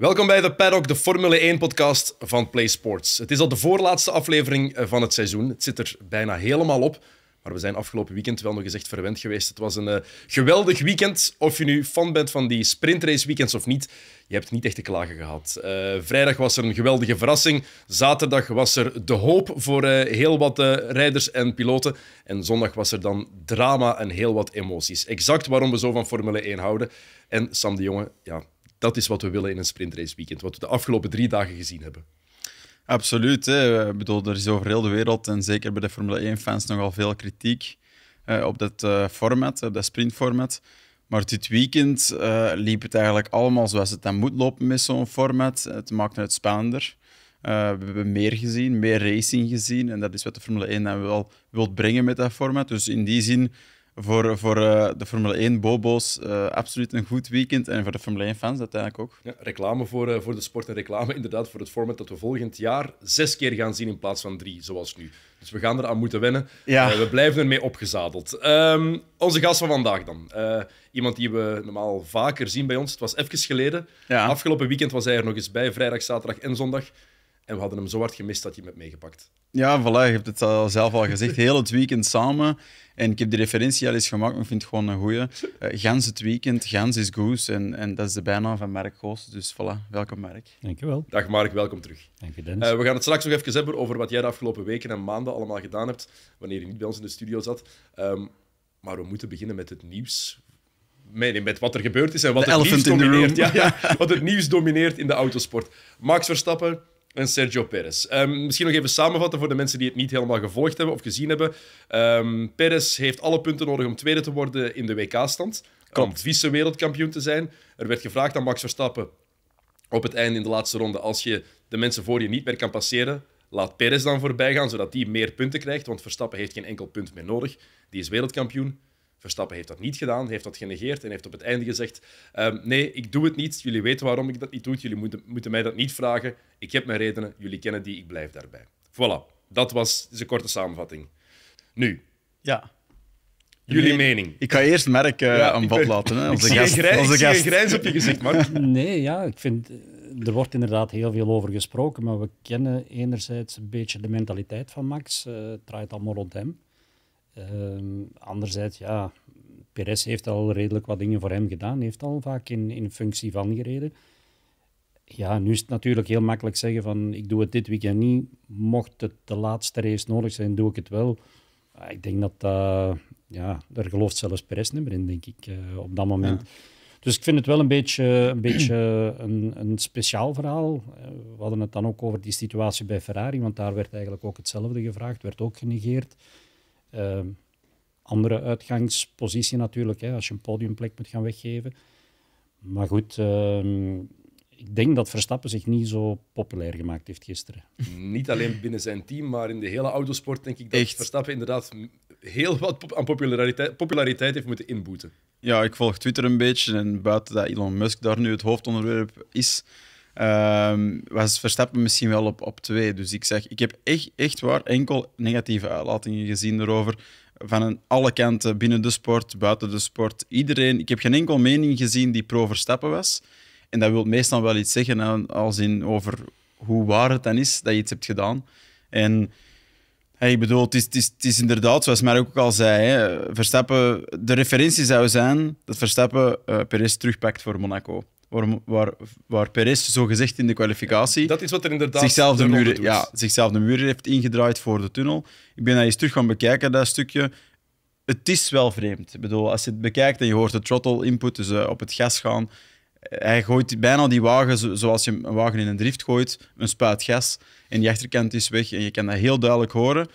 Welkom bij de Paddock, de Formule 1-podcast van Play Sports. Het is al de voorlaatste aflevering eh, van het seizoen. Het zit er bijna helemaal op. Maar we zijn afgelopen weekend wel nog eens echt verwend geweest. Het was een eh, geweldig weekend. Of je nu fan bent van die sprintrace weekends of niet, je hebt niet echt te klagen gehad. Eh, vrijdag was er een geweldige verrassing. Zaterdag was er de hoop voor heel wat rijders en piloten. En zondag was er dan drama en heel wat emoties. Exact waarom we zo van Formule 1 houden. En Sam de Jonge, ja, dat is wat we willen in een sprintrace weekend, wat we de afgelopen drie dagen gezien hebben. Absoluut. Hè. bedoel, er is over heel de wereld en zeker bij de Formule 1-fans nogal veel kritiek eh, op dat eh, format, op dat sprintformat. Maar dit weekend eh, liep het eigenlijk allemaal zoals het dan moet lopen met zo'n format. Het maakt het spannender. we hebben meer gezien, meer racing gezien. En dat is wat de Formule 1 dan wel wil brengen met dat format. Dus in die zin voor, voor eh, de Formule 1 Bobo's eh, absoluut een goed weekend. En voor de Formule 1 fans uiteindelijk ook. Ja, reclame voor, eh, voor de sport en reclame inderdaad voor het format dat we volgend jaar zes keer gaan zien in plaats van drie, zoals nu. Dus we gaan eraan moeten wennen. Ja. we blijven ermee opgezadeld. Ehm, onze gast van vandaag dan. iemand die we normaal vaker zien bij ons. Het was even geleden. Ja. Afgelopen weekend was hij er nog eens bij, vrijdag, zaterdag en zondag. En we hadden hem zo hard gemist dat hij met meegepakt. Ja, voilà, je hebt het zelf al gezegd. Heel het weekend samen. En ik heb de referentie al eens gemaakt, maar ik vind het gewoon een goeie. Eh, Gans het weekend, Gans is Goose. En, en dat is de bijnaam van Mark Goos. Dus voilà, welkom Mark. Dankjewel. Dag Mark, welkom terug. Dankjewel. Eh, we gaan het straks nog even hebben over wat jij de afgelopen weken en maanden allemaal gedaan hebt, wanneer je niet bij ons in de studio zat. Ehm, maar we moeten beginnen met het nieuws met, met wat er gebeurd is en wat het nieuws domineert. Ja, ja, wat het nieuws domineert in de autosport. Max Verstappen en Sergio Perez. Ehm, misschien nog even samenvatten voor de mensen die het niet helemaal gevolgd hebben of gezien hebben. Ehm, Perez heeft alle punten nodig om tweede te worden in de WK-stand. Om vice wereldkampioen te zijn. Er werd gevraagd aan Max Verstappen op het einde in de laatste ronde: als je de mensen voor je niet meer kan passeren, laat Perez dan voorbij gaan, zodat die meer punten krijgt. Want Verstappen heeft geen enkel punt meer nodig. Die is wereldkampioen. Verstappen heeft dat niet gedaan, heeft dat genegeerd en heeft op het einde gezegd: ehm, Nee, ik doe het niet. Jullie weten waarom ik dat niet doe. Jullie moeten, moeten mij dat niet vragen. Ik heb mijn redenen. Jullie kennen die. Ik blijf daarbij. Voilà. Dat was een korte samenvatting. Nu. Ja. Jullie mening. Ik ga eerst Merk uh, eh, ja, aan bod laten. Hè, als ik gast, zie gast. op je gezicht, Mark. nee, ja, ik vind... Eh, er wordt inderdaad heel veel over gesproken, maar we kennen enerzijds een beetje de mentaliteit van Max. Eh, het draait allemaal rond hem. Um, anderzijds, ja, Perez heeft al redelijk wat dingen voor hem gedaan, heeft al vaak in, in functie van gereden. Ja, nu is het natuurlijk heel makkelijk zeggen van ik doe het dit weekend niet. Mocht het de laatste race nodig zijn, doe ik het wel. Ah, ik denk dat uh, ja, daar gelooft zelfs Perez niet meer in, denk ik, eh, op dat moment. Dus ik vind het wel een beetje een, beetje een, een speciaal verhaal. Eh, we hadden het dan ook over die situatie bij Ferrari, want daar werd eigenlijk ook hetzelfde gevraagd, werd ook genegeerd. Ehm, andere uitgangspositie natuurlijk, hè, als je een podiumplek moet gaan weggeven. Maar goed, ehm, ik denk dat Verstappen zich niet zo populair gemaakt heeft gisteren. Niet alleen binnen zijn team, maar in de hele autosport denk ik dat Verstappen inderdaad heel wat aan populariteit, populariteit heeft moeten inboeten. Ja, ik volg Twitter een beetje en buiten dat Elon Musk daar nu het hoofdonderwerp is, Ehm, was Verstappen misschien wel op, op twee. Dus ik zeg, ik heb echt, echt waar enkel negatieve uitlatingen gezien erover. Van een, alle kanten, binnen de sport, buiten de sport. Iedereen, ik heb geen enkel mening gezien die pro-Verstappen was. En dat wil meestal wel iets zeggen als in over hoe waar het dan is dat je iets hebt gedaan. En ik bedoel, het is, het, is, inderdaad, zoals Mark ook al zei, hè, Verstappen, de referentie zou zijn dat Verstappen per eh, Perez terugpakt voor Monaco waar, waar, waar Perez zogezegd in de kwalificatie dat is wat er inderdaad zichzelf, de muur, ja, zichzelf de heeft ingedraaid voor de tunnel. Ik ben daar eens terug gaan bekijken, dat stukje. Het is wel vreemd. Ik bedoel, als je het bekijkt en je hoort de throttle input, dus eh, op het gas gaan. Eh, hij gooit bijna die wagen zoals je een wagen in een drift gooit, een spuit gas. En die achterkant is weg en je kan dat heel duidelijk horen.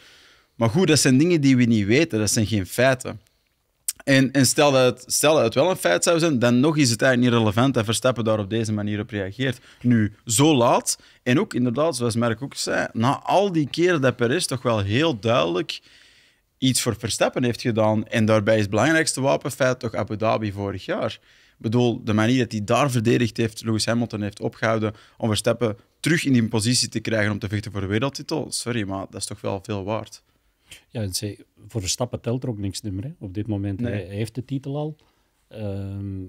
Maar goed, dat zijn dingen die we niet weten, dat zijn geen feiten. En, en stel, dat het, het wel een feit zou zijn, dan nog is het eigenlijk niet relevant dat Verstappen daar op deze manier op reageert. Nu, zo laat, en ook inderdaad, zoals Merk ook zei, na al die keren dat Perez toch wel heel duidelijk iets voor Verstappen heeft gedaan, en daarbij is het belangrijkste wapenfeit toch Abu Dhabi vorig jaar. Ik bedoel, de manier dat hij daar verdedigd heeft, Lewis Hamilton heeft opgehouden om Verstappen terug in die positie te krijgen om te vechten voor de wereldtitel, sorry, maar dat is toch wel veel waard. Ja, voor Verstappen telt er ook niks meer. Hè. Op dit moment hij, heeft de titel al. Ehm,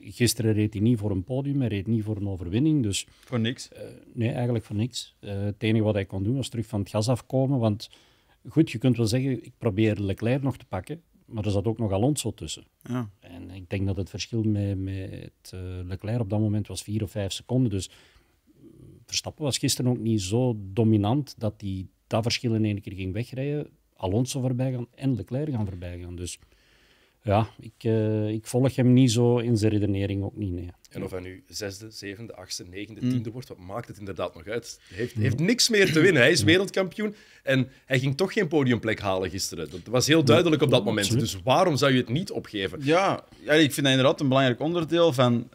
gisteren reed hij niet voor een podium, hij reed niet voor een overwinning. Dus, voor niks? Eh, nee, eigenlijk voor niks. Eh, het enige wat hij kon doen was terug van het gas afkomen. Want goed, je kunt wel zeggen, ik probeer Leclerc nog te pakken. Maar er zat ook nog Alonso tussen. Ja. En ik denk dat het verschil met, met eh, Leclerc op dat moment was vier of vijf seconden. Dus Verstappen was gisteren ook niet zo dominant dat hij dat verschil in één keer ging wegrijden. Alonso voorbij gaan en Leclerc gaan voorbij gaan. Dus ja, ik, eh, ik volg hem niet zo in zijn redenering ook niet. Nee. En of hij nu zesde, zevende, achtste, negende, hmm. tiende mm. wordt, wat maakt het inderdaad nog uit? Hij heeft, hmm. heeft niks meer te winnen. Hij is hmm. wereldkampioen en hij ging toch geen podiumplek halen gisteren. Dat was heel duidelijk op dat moment. Dus waarom zou je het niet opgeven? Ja, ja ik vind dat inderdaad een belangrijk onderdeel van...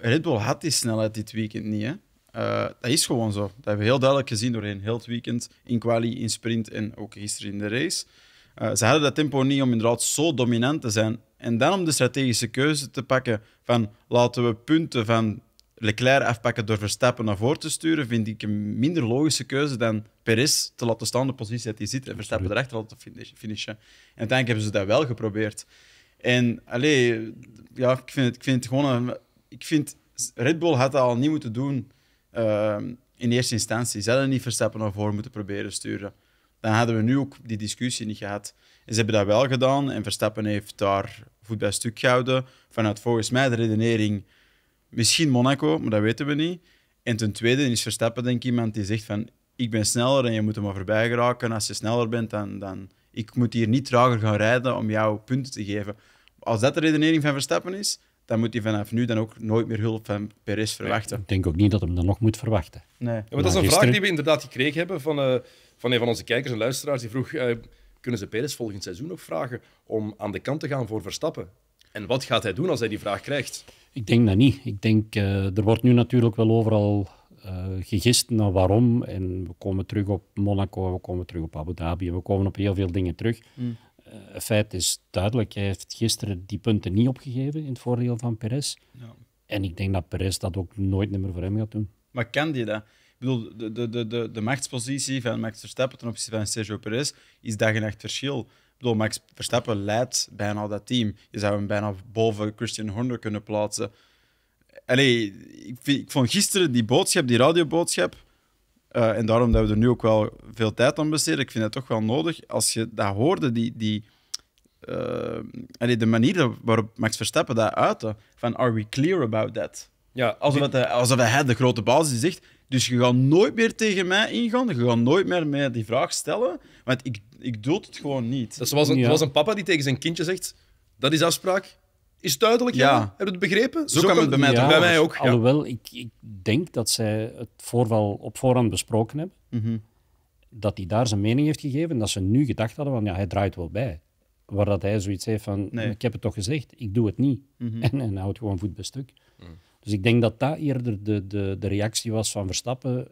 Red Bull had die snelheid dit weekend niet, hè? Eh, dat is gewoon zo. Dat hebben we heel duidelijk gezien doorheen heel het weekend. In quali, in sprint en ook gisteren in de race. Eh, ze hadden dat tempo niet om inderdaad zo dominant te zijn. En dan om de strategische keuze te pakken van laten we punten van Leclerc afpakken door Verstappen naar voren te sturen, vind ik een minder logische keuze dan Perez te laten staan de positie dat hij zit en Verstappen erachter te finishen. En uiteindelijk hebben ze dat wel geprobeerd. En allee, ja, ik vind ik vind het gewoon een, Ik vind Red Bull had dat al niet moeten doen. Ehm, in eerste instantie zelf niet Verstappen naar voren moeten proberen sturen. Dan hadden we nu ook die discussie niet gehad. En ze hebben dat wel gedaan en Verstappen heeft daar voet bij stuk gehouden. Vanuit volgens mij de redenering misschien Monaco, maar dat weten we niet. En ten tweede is Verstappen denk ik iemand die zegt van ik ben sneller en je moet hem maar voorbij geraken. Als je sneller bent, dan, dan ik moet hier niet trager gaan rijden om jou punten te geven. Als dat de redenering van Verstappen is, dan moet hij vanaf nu dan ook nooit meer hulp van Perez verwachten. ik denk ook niet dat hem dan nog moet verwachten. Nee. Ja, dat is een vraag die we inderdaad gekregen hebben van, eh, van een van onze kijkers en luisteraars. Die vroeg, eh, kunnen ze Perez volgend seizoen nog vragen om aan de kant te gaan voor Verstappen? En wat gaat hij doen als hij die vraag krijgt? Ik denk dat niet. Ik denk, eh, er wordt nu natuurlijk wel overal uh, gegist naar waarom. En we komen terug op Monaco, we komen terug op Abu Dhabi, we komen op heel veel dingen terug. Mm. Eh, feit is duidelijk. Hij heeft gisteren die punten niet opgegeven in het voordeel van Perez. Ja. En ik denk dat Perez dat ook nooit meer voor hem gaat doen. Maar kan die dat? Ik bedoel, de, de, de, de, de machtspositie van Max Verstappen ten opzichte van Sergio Perez is dag en nacht verschil. Ik bedoel, Max Verstappen leidt bijna dat team. Je zou hem bijna boven Christian Horner kunnen plaatsen. Allee, ik, vind, ik vond gisteren die boodschap, die radioboodschap eh, en daarom dat we er nu ook wel veel tijd aan besteden. Ik vind het toch wel nodig. Als je dat hoorde, die, die, uh, de manier waarop Max Verstappen dat uitte, van are we clear about that? Ja, alsof, alsof hij de grote basis die zegt, dus je gaat nooit meer tegen mij ingaan, je gaat nooit meer mij die vraag stellen, want ik, ik doe het gewoon niet. Dat was een, was een papa die tegen zijn kindje zegt, dat is afspraak, is het duidelijk? Ja. Heb je het begrepen? Zo, kan het bij mij, bij mij ook. Ja. Alhoewel, ik, ik, denk dat zij het voorval op voorhand besproken hebben. Mhm. Dat hij daar zijn mening heeft gegeven. dat ze nu gedacht hadden van, ja, hij draait wel bij. Waar dat hij zoiets heeft van, ik heb het toch gezegd, ik doe het niet. Mhm. En, en houdt gewoon voet bij stuk. Mm. Dus ik denk dat dat eerder de, de, de reactie was van Verstappen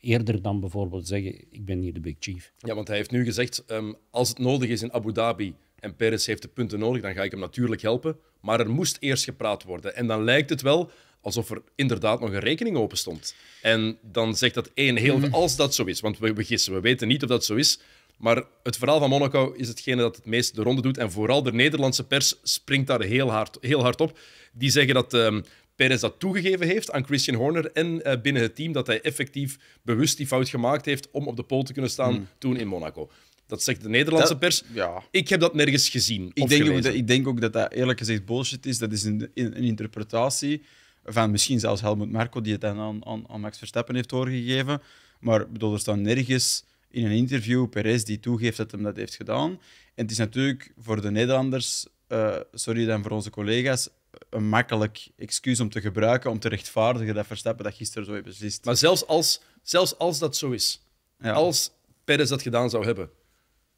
eerder dan bijvoorbeeld zeggen: Ik ben hier de Big Chief. Ja, want hij heeft nu gezegd: ehm, als het nodig is in Abu Dhabi, en Perez heeft de punten nodig, dan ga ik hem natuurlijk helpen. Maar er moest eerst gepraat worden. En dan lijkt het wel alsof er inderdaad nog een rekening open stond. En dan zegt dat één heel... Mhm. Als dat zo is, want we, gissen, we weten niet of dat zo is. Maar het verhaal van Monaco is hetgene dat het meest de ronde doet. En vooral de Nederlandse pers springt daar heel hard, heel hard op. Die zeggen dat um, Perez dat toegegeven heeft aan Christian Horner en eh, binnen het team. Dat hij effectief bewust die fout gemaakt heeft om op de pole te kunnen staan mhm. toen in Monaco. Dat zegt de Nederlandse pers. Ik heb dat nergens gezien. Ik denk, ook dat, ik denk, ook dat, dat eerlijk gezegd bullshit is. Dat is een, een, interpretatie van misschien zelfs Helmut Marko, die het dan aan, aan, aan, Max Verstappen heeft doorgegeven. Maar bedoel, er staat nergens in een interview Perez die toegeeft dat hem dat heeft gedaan. En het is natuurlijk voor de Nederlanders, eh, sorry dan voor onze collega's, een makkelijk excuus om te gebruiken om te rechtvaardigen dat Verstappen dat gisteren zo heeft beslist. Maar zelfs als, zelfs als dat zo is, als Perez dat gedaan zou hebben,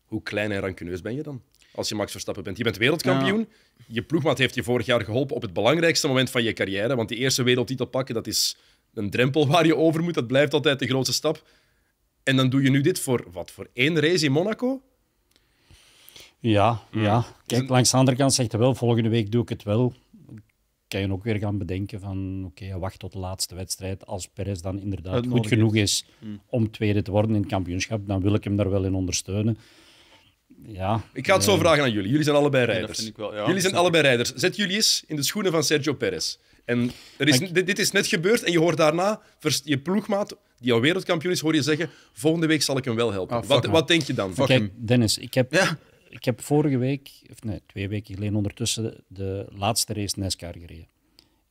hoe klein en rancuneus ben je dan? Als je Max Verstappen bent. Je bent wereldkampioen. Je ploegmaat heeft je vorig jaar geholpen op het belangrijkste moment van je carrière. Want die eerste wereldtitel pakken, dat is een drempel waar je over moet. Dat blijft altijd de grootste stap. En dan doe je nu dit voor wat? Voor één race in Monaco? Ja, hmm. ja. Kijk, langs de andere kant zegt hij wel, volgende week doe ik het wel. Kan je ook weer gaan bedenken van, oké, wacht tot de laatste wedstrijd. Als Perez dan inderdaad goed genoeg is, hmm. om tweede te worden in het kampioenschap, dan wil ik hem daar wel in ondersteunen. Ja. Ik ga het zo vragen aan jullie. Jullie zijn allebei rijders. wel, jullie zijn allebei rijders. Zet jullie eens in de schoenen van Sergio Perez. En er is, dit, dit is net gebeurd en je hoort daarna je ploegmaat, die al wereldkampioen is, hoor je zeggen: Volgende week zal ik hem wel helpen. Ah, wat, wat, denk je dan? Dennis, ik heb, ik heb vorige week, of nee, twee weken geleden ondertussen, de, de laatste race NASCAR e gereden.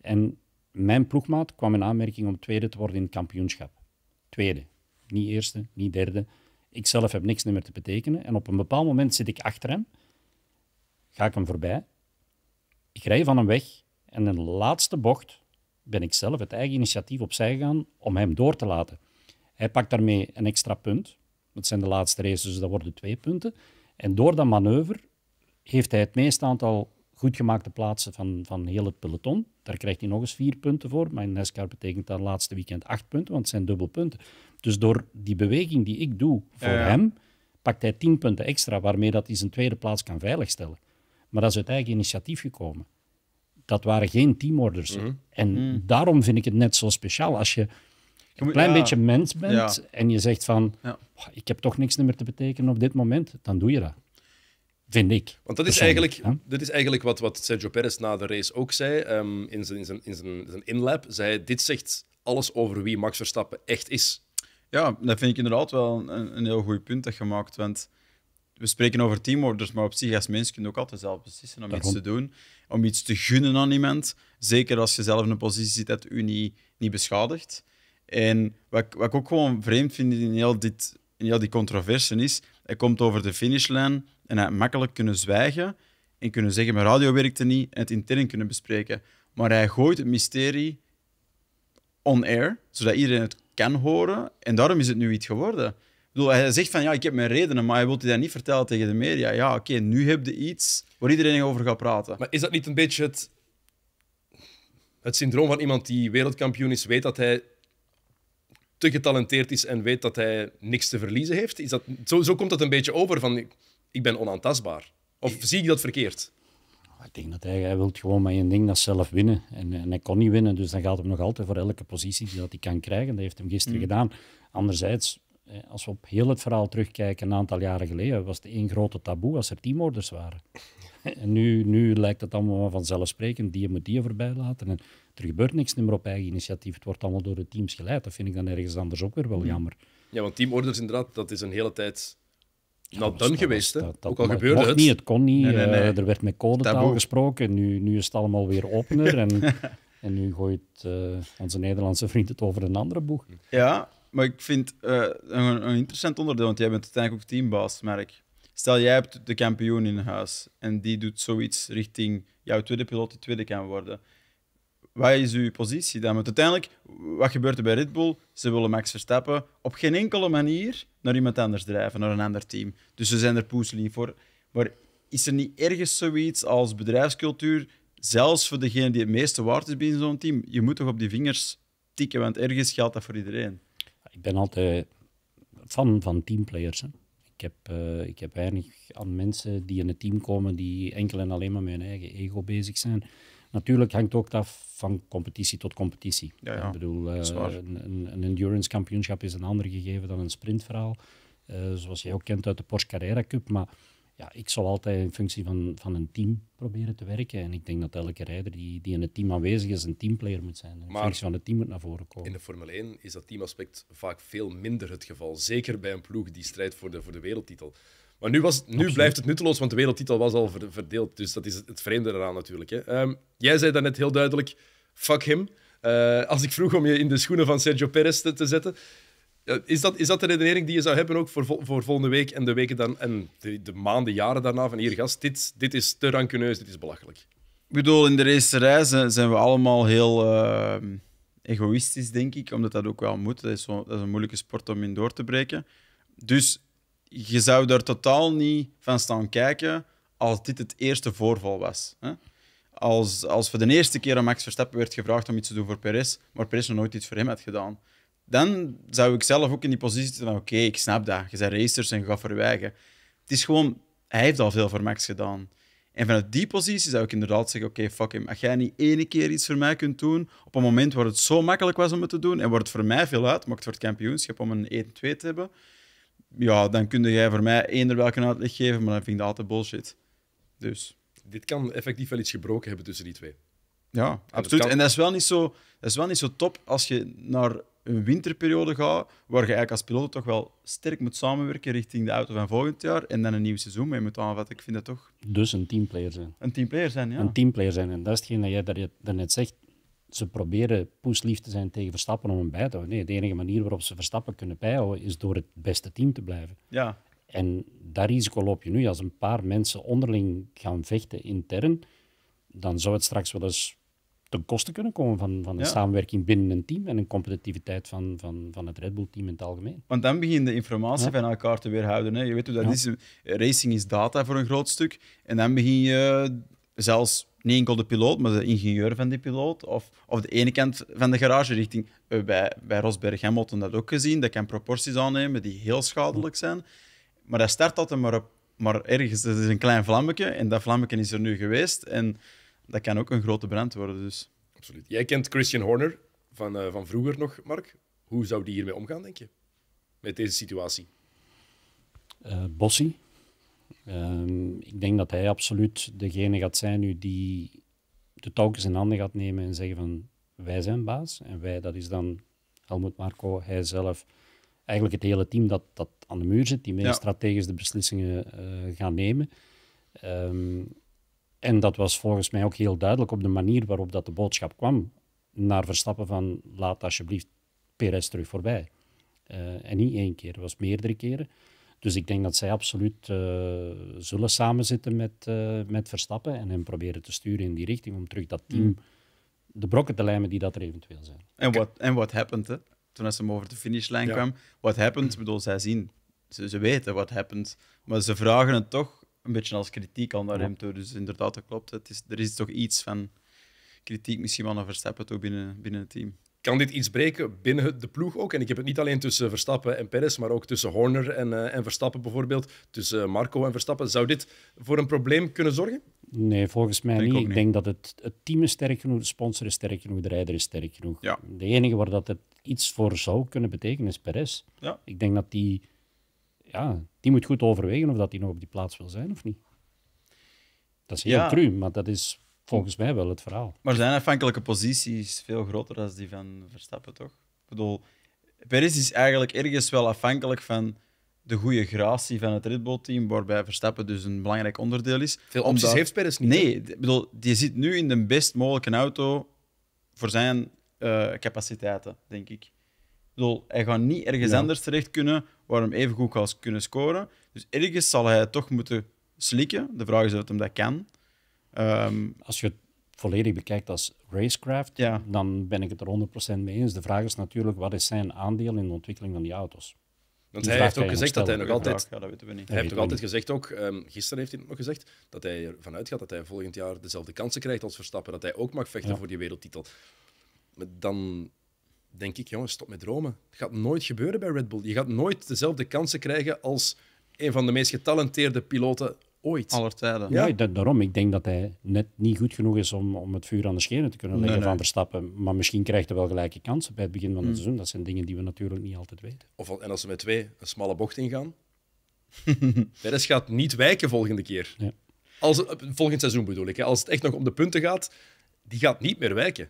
En mijn ploegmaat kwam in aanmerking om tweede te worden in het kampioenschap. Tweede. Niet eerste, niet derde. Ik zelf heb niks meer te betekenen. En op een bepaald moment zit ik achter hem. Ga ik hem voorbij. Ik rij van hem weg. En in de laatste bocht ben ik zelf het eigen initiatief opzij gegaan om hem door te laten. Hij pakt daarmee een extra punt. Dat zijn de laatste races, dus dat worden twee punten. En door dat manoeuvre heeft hij het meeste aantal goedgemaakte gemaakte plaatsen van, van heel het peloton. Daar krijgt hij nog eens vier punten voor. Maar in NASCAR betekent dat laatste weekend acht punten, want het zijn dubbelpunten. Dus door die beweging die ik doe voor hem, pakt hij tien punten extra, waarmee dat hij zijn tweede plaats kan veiligstellen. Maar dat is uit eigen initiatief gekomen. Dat waren geen teamorders. Mhm. En mhm. daarom vind ik het net zo speciaal. Als je een klein beetje mens bent en je zegt van... ik heb toch niks meer te betekenen op dit moment, dan doe je dat. Vind ik. Want dat is eigenlijk, dat is eigenlijk wat, wat Sergio Perez na de race ook zei ehm, in zijn, in zijn, in zijn, inlap. Zei, dit zegt alles over wie Max Verstappen echt is. Ja, dat vind ik inderdaad wel een, een heel goed punt dat je gemaakt. Want we spreken over teamorders, maar op zich als mens kun je ook altijd zelf beslissen om iets te doen, om iets te gunnen aan iemand. Zeker als je zelf in een positie zit dat je niet, niet beschadigt. En wat, wat ik ook gewoon vreemd vind in heel, dit, in heel die controverse is, hij komt over de finishlijn en hij had makkelijk kunnen zwijgen en kunnen zeggen: Mijn radio werkte niet en het intern kunnen bespreken. Maar hij gooit het mysterie on air, zodat iedereen het kan horen. En daarom is het nu iets geworden. Ik bedoel, hij zegt van ja, ik heb mijn redenen, maar hij wil die dat niet vertellen tegen de media. Ja, oké, nu heb je iets waar iedereen over gaat praten. Maar is dat niet een beetje het, het syndroom van iemand die wereldkampioen is, weet dat hij getalenteerd is en weet dat hij niks te verliezen heeft? Is dat, zo, zo komt dat een beetje over van ik, ben onaantastbaar. Of zie ik dat verkeerd? Ik denk dat hij, hij gewoon met een ding dat zelf winnen. En, en, hij kon niet winnen, dus dan gaat hem nog altijd voor elke positie die dat hij kan krijgen. Dat heeft hem gisteren mm. gedaan. Anderzijds, als we op heel het verhaal terugkijken, een aantal jaren geleden, was het één grote taboe als er teamorders waren. En nu, nu lijkt het allemaal vanzelfsprekend, die moet die voorbij laten. En er gebeurt niks meer op eigen initiatief. Het wordt allemaal door de teams geleid. Dat vind ik dan ergens anders ook weer wel mm. jammer. Ja, want teamorders inderdaad, dat is een hele tijd ja, done dan geweest. ook al gebeurde het. het. Niet, het kon niet. Eh, er werd met codetaal gesproken. Nu, nu is het allemaal weer opener. en, en nu gooit eh, onze Nederlandse vriend het over een andere boeg. Ja, maar ik vind eh, een, een, interessant onderdeel, want jij bent uiteindelijk ook teambaas, merk Stel, jij hebt de kampioen in huis en die doet zoiets richting jouw tweede piloot die tweede kan worden. Wat is uw positie dan? Want uiteindelijk, wat gebeurt er bij Red Bull? Ze willen Max Verstappen op geen enkele manier naar iemand anders drijven, naar een ander team. Dus ze zijn er poeseling voor. Maar is er niet ergens zoiets als bedrijfscultuur, zelfs voor degene die het meeste waard is binnen zo'n team? Je moet toch op die vingers tikken, want ergens geldt dat voor iedereen. Ik ben altijd fan van teamplayers. Ik heb, eh, ik heb weinig aan mensen die in het team komen die enkel en alleen maar met hun eigen ego bezig zijn. Natuurlijk hangt ook af van competitie tot competitie. Ja, ja. Ik bedoel, eh, een, een, endurance kampioenschap is een ander gegeven dan een sprintverhaal. Eh, zoals jij ook kent uit de Porsche Carrera Cup. Maar ja, ik zal altijd in functie van, van een team proberen te werken. En ik denk dat elke rijder die, die in het team aanwezig is, een teamplayer moet zijn. In maar functie van het team moet naar voren komen. In de Formule 1 is dat teamaspect vaak veel minder het geval. Zeker bij een ploeg die strijdt voor de, voor de wereldtitel. Maar nu, was, nu blijft het nutteloos, want de wereldtitel was al verdeeld. Dus dat is het vreemde eraan natuurlijk. Hè. Ehm, jij zei daarnet heel duidelijk, fuck him. Eh, als ik vroeg om je in de schoenen van Sergio Perez te, te zetten, eh, is dat, is dat de redenering die je zou hebben ook voor, voor volgende week en de weken dan, en de, de maanden, jaren daarna? Van hier, gast, dit, dit is te rancuneus, dit is belachelijk. Ik bedoel, in de race zijn, zijn we allemaal heel eh, egoïstisch, denk ik. Omdat dat ook wel moet. Dat is, zo, dat is een moeilijke sport om in door te breken. Dus je zou daar totaal niet van staan kijken als dit het eerste voorval was. Hè? Als, als voor de eerste keer aan Max Verstappen werd gevraagd om iets te doen voor Perez, maar Perez nog nooit iets voor hem had gedaan dan zou ik zelf ook in die positie zitten van oké, ik snap dat. Je bent racers en je gaat verwijgen. Het is gewoon, hij heeft al veel voor Max gedaan. En vanuit die positie zou ik inderdaad zeggen: Oké, fuck him. Als jij niet ene keer iets voor mij kunt doen. op een moment waar het zo makkelijk was om het te doen. en waar het voor mij veel uitmaakt voor het kampioenschap om een 1-2 e te hebben. ja, dan kun jij voor mij eender welke uitleg geven, maar dan vind ik dat altijd bullshit. Dus. Dit kan effectief wel iets gebroken hebben tussen die twee. Ja, absoluut. En dat is, wel niet zo, dat is wel niet zo top als je naar een winterperiode gaan, waar je eigenlijk als piloot toch wel sterk moet samenwerken richting de auto van volgend jaar en dan een nieuw seizoen mee moet aanvatten. Ik vind dat toch... Dus een teamplayer zijn. Een teamplayer zijn, ja. Een teamplayer zijn. En dat is hetgeen dat jij daarnet zegt. Ze proberen poeslief te zijn tegen Verstappen om hem bij te houden. Nee, de enige manier waarop ze Verstappen kunnen bijhouden is door het beste team te blijven. Ja. En dat risico loop je nu. Als een paar mensen onderling gaan vechten intern, dan zou het straks wel eens ten koste kunnen komen van, van de samenwerking binnen een team en een competitiviteit van, van, van het Red Bull-team in het algemeen. Want dan begin de informatie van elkaar te weerhouden. Hè. Je weet hoe dat is. Racing is data voor een groot stuk. En dan begin je zelfs niet enkel de piloot, maar de ingenieur van die piloot. Of, of de ene kant van de richting eh, Bij, bij Rosberg Hamilton dat ook gezien. Dat kan proporties aannemen die heel schadelijk zijn. Maar dat start altijd maar op. Maar ergens, dat is een klein vlammetje en dat vlammetje is er nu geweest. En dat kan ook een grote brand worden. Dus. Absoluut. Jij kent Christian Horner van, eh, van vroeger nog, Mark. Hoe zou die hiermee omgaan, denk je? Met deze situatie? Uh, eh, Bossi. Ehm, ik denk dat hij absoluut degene gaat zijn nu die de touwtjes in handen gaat nemen en zeggen van wij zijn baas. En wij, dat is dan Helmut Marco, hij zelf, eigenlijk het hele team dat, dat aan de muur zit, die meer strategisch de beslissingen eh, gaan nemen. Um, en dat was volgens mij ook heel duidelijk op de manier waarop dat de boodschap kwam naar Verstappen van laat alsjeblieft PRS terug voorbij. Eh, en niet één keer, het was meerdere keren. Dus ik denk dat zij absoluut eh, zullen samenzitten met, eh, met Verstappen en hem proberen te sturen in die richting om terug dat team, hmm. de brokken te lijmen die dat er eventueel zijn. En wat en what happened, hè? toen ze hem over de finishlijn kwam, Wat happened, ik bedoel, zij zien, ze, weten wat happened, maar ze vragen het toch een beetje als kritiek aan de ja. Dus inderdaad, dat klopt. Het is, er is toch iets van kritiek misschien wel naar Verstappen toe binnen, binnen het team. Kan dit iets breken binnen de ploeg ook? En ik heb het niet alleen tussen Verstappen en Perez, maar ook tussen Horner en, eh, en Verstappen bijvoorbeeld. Tussen eh, Marco en Verstappen. Zou dit voor een probleem kunnen zorgen? Nee, volgens mij niet. Ik, denk dat het, het team is sterk genoeg, de sponsor is sterk genoeg, de rijder is sterk genoeg. De enige waar dat het iets voor zou kunnen betekenen is Perez. Ja. Ik denk dat die ja, die moet goed overwegen of dat hij nog op die plaats wil zijn of niet. Dat is heel ja. cru, maar dat is volgens mij wel het verhaal. Maar zijn afhankelijke positie is veel groter dan die van Verstappen, toch? Ik bedoel, Perez is eigenlijk ergens wel afhankelijk van de goede gratie van het Red Bull-team, waarbij Verstappen dus een belangrijk onderdeel is. Veel opties heeft Perez niet. Nee, ik bedoel, die zit nu in de best mogelijke auto voor zijn eh, capaciteiten, denk ik bedoel, hij gaat niet ergens anders terecht kunnen waar hem even goed kan kunnen scoren. Dus ergens zal hij toch moeten slikken. De vraag is of hij dat kan. Ehm, als je het volledig bekijkt als racecraft, dan ben ik het er 100% mee eens. De vraag is natuurlijk, wat is zijn aandeel in de ontwikkeling van die auto's? Want hij heeft ook gezegd dat hij nog altijd. Ja, dat weten we niet. Hij heeft toch altijd gezegd ook, ehm, gisteren heeft hij nog gezegd, dat hij ervan uitgaat dat hij volgend jaar dezelfde kansen krijgt als Verstappen. Dat hij ook mag vechten voor die wereldtitel. Dan denk ik, jongens, stop met dromen. Het gaat nooit gebeuren bij Red Bull. Je gaat nooit dezelfde kansen krijgen als een van de meest getalenteerde piloten ooit. Aller tijden. Ja, daarom. Ik denk dat hij net niet goed genoeg is om, om het vuur aan de schenen te kunnen leggen van Verstappen. Maar misschien krijgt hij wel gelijke kansen bij het begin van het hmm. seizoen. Dat zijn dingen die we natuurlijk niet altijd weten. Of, en als ze met twee een smalle bocht ingaan, Perez gaat niet wijken volgende keer. Ja. Als, volgend seizoen bedoel ik. Als het echt nog om de punten gaat, die gaat niet meer wijken.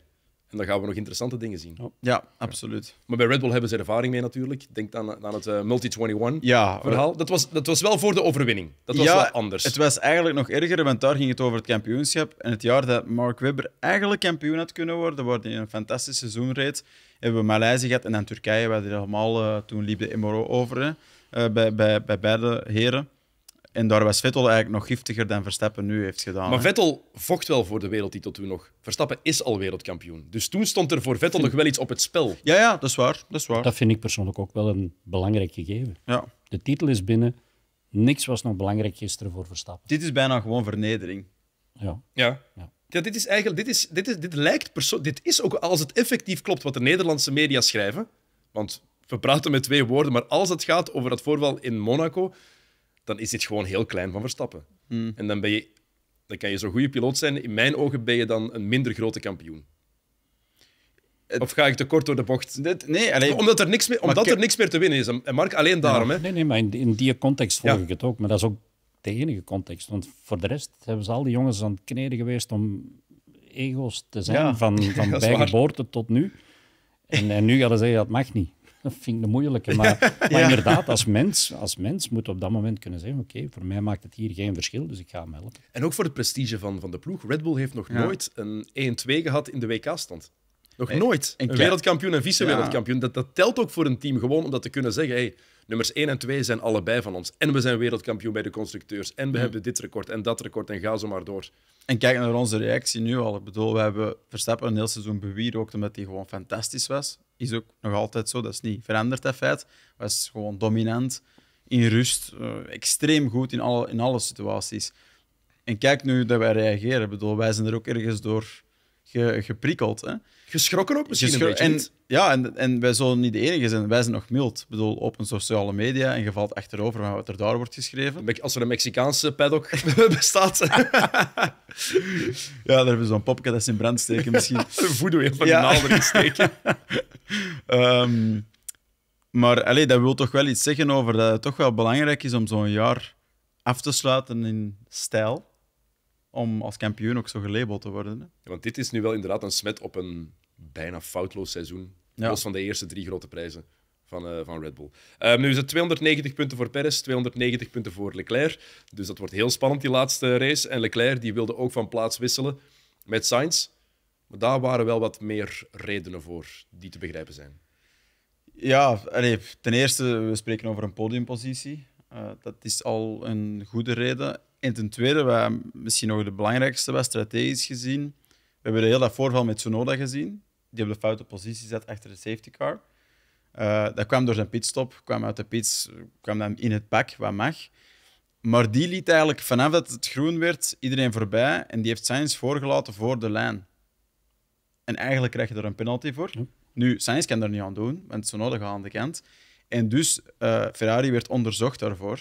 En dan gaan we nog interessante dingen zien. Oh. Ja, absoluut. Maar bij Red Bull hebben ze ervaring mee natuurlijk. Denk dan aan het eh, Multi-21 ja, verhaal. Dat was, dat was wel voor de overwinning. Dat was ja, wel anders. Het was eigenlijk nog erger, want daar ging het over het kampioenschap. En het jaar dat Mark Webber eigenlijk kampioen had kunnen worden, waar hij een fantastisch seizoen reed, hebben we Maleisië gehad en dan Turkije, waar hij helemaal... Eh, toen liep de MRO over eh, bij, bij, bij beide heren. En daar was Vettel eigenlijk nog giftiger dan Verstappen nu heeft gedaan. Maar Vettel vocht wel voor de wereldtitel toen nog. Verstappen is al wereldkampioen. Dus toen stond er voor Vettel nog wel iets op het spel. Ja, ja dat, is waar, dat is waar. Dat vind ik persoonlijk ook wel een belangrijk gegeven. Ja. De titel is binnen. Niks was nog belangrijk gisteren voor Verstappen. Dit is bijna gewoon vernedering. Ja. ja. ja. Ja, dit is eigenlijk, dit is, dit is, dit lijkt dit is ook als het effectief klopt wat de Nederlandse media schrijven. Want we praten met twee woorden, maar als het gaat over dat voorval in Monaco, dan is dit gewoon heel klein van Verstappen. Hmm. En dan, ben je, dan kan je zo'n goede piloot zijn. In mijn ogen ben je dan een minder grote kampioen. Of ga ik te kort door de bocht? nee, Omdat, er niks meer, omdat er niks meer te winnen is. En Mark, alleen daarom. hè? Nee, nee, maar in, in die context volg ik het ook. Maar dat is ook de enige context. Want voor de rest hebben ze al die jongens aan het kneden geweest om ego's te zijn. Van, van bijgeboorte tot nu. En, en nu gaan ze zeggen, dat mag niet. Dat vind ik de moeilijke. Maar, maar inderdaad, als mens, als mens moet op dat moment kunnen zeggen: oké, voor mij maakt het hier geen verschil, dus ik ga hem helpen. En ook voor het prestige van, van de ploeg. Red Bull heeft nog nooit een 1-2 gehad in de WK-stand. Nog nooit. Een, wereldkampioen en vice-wereldkampioen. Dat, dat telt ook voor een team gewoon om dat te kunnen zeggen. Hey, Nummers 1 en 2 zijn allebei van ons. En we zijn wereldkampioen bij de constructeurs. En we hebben dit record en dat record en ga zo maar door. En kijk naar onze reactie nu al. Ik bedoel, we hebben Verstappen een heel seizoen bewierookt omdat hij gewoon fantastisch was. Is ook nog altijd zo, dat is niet veranderd, dat feit. Was gewoon dominant, in rust, eh, extreem goed in alle, in alle situaties. En kijk nu dat wij reageren. Ik bedoel, wij zijn er ook ergens door geprikkeld. Hè? Geschrokken ook misschien een beetje, en, Ja, en, en wij zullen niet de enige zijn. Wij zijn nog mild. Ik bedoel, open sociale media en je valt achterover van wat er daar wordt geschreven. Als er een Mexicaanse paddock bestaat. ja, daar hebben ze zo'n popje dat in brand steken misschien. Voedoe even van de steken. um, maar allez, dat wil toch wel iets zeggen over dat het toch wel belangrijk is om zo'n jaar af te sluiten in stijl om als kampioen ook zo gelabeld te worden. Hè? want dit is nu wel inderdaad een smet op een bijna foutloos seizoen. Ja. Los van de eerste drie grote prijzen van, eh, van Red Bull. Ehm, nu is het 290 punten voor Perez, 290 punten voor Leclerc. Dus dat wordt heel spannend, die laatste race. En Leclerc die wilde ook van plaats wisselen met Sainz. Maar daar waren wel wat meer redenen voor die te begrijpen zijn. Ja, ten eerste, we spreken over een podiumpositie. Eh, dat is al een goede reden. En ten tweede, wat misschien nog de belangrijkste was, strategisch gezien, we hebben heel dat voorval met Tsunoda gezien. Die op de foute positie zat achter de safety car. Eh, dat kwam door zijn pitstop, kwam uit de pits, kwam dan in het pak, wat mag. Maar die liet eigenlijk vanaf dat het groen werd iedereen voorbij en die heeft Sainz voorgelaten voor de lijn. En eigenlijk krijg je er een penalty voor. Nu, Sainz kan er niet aan doen, want Tsunoda gaat aan de kant. En dus, uh, Ferrari werd onderzocht daarvoor.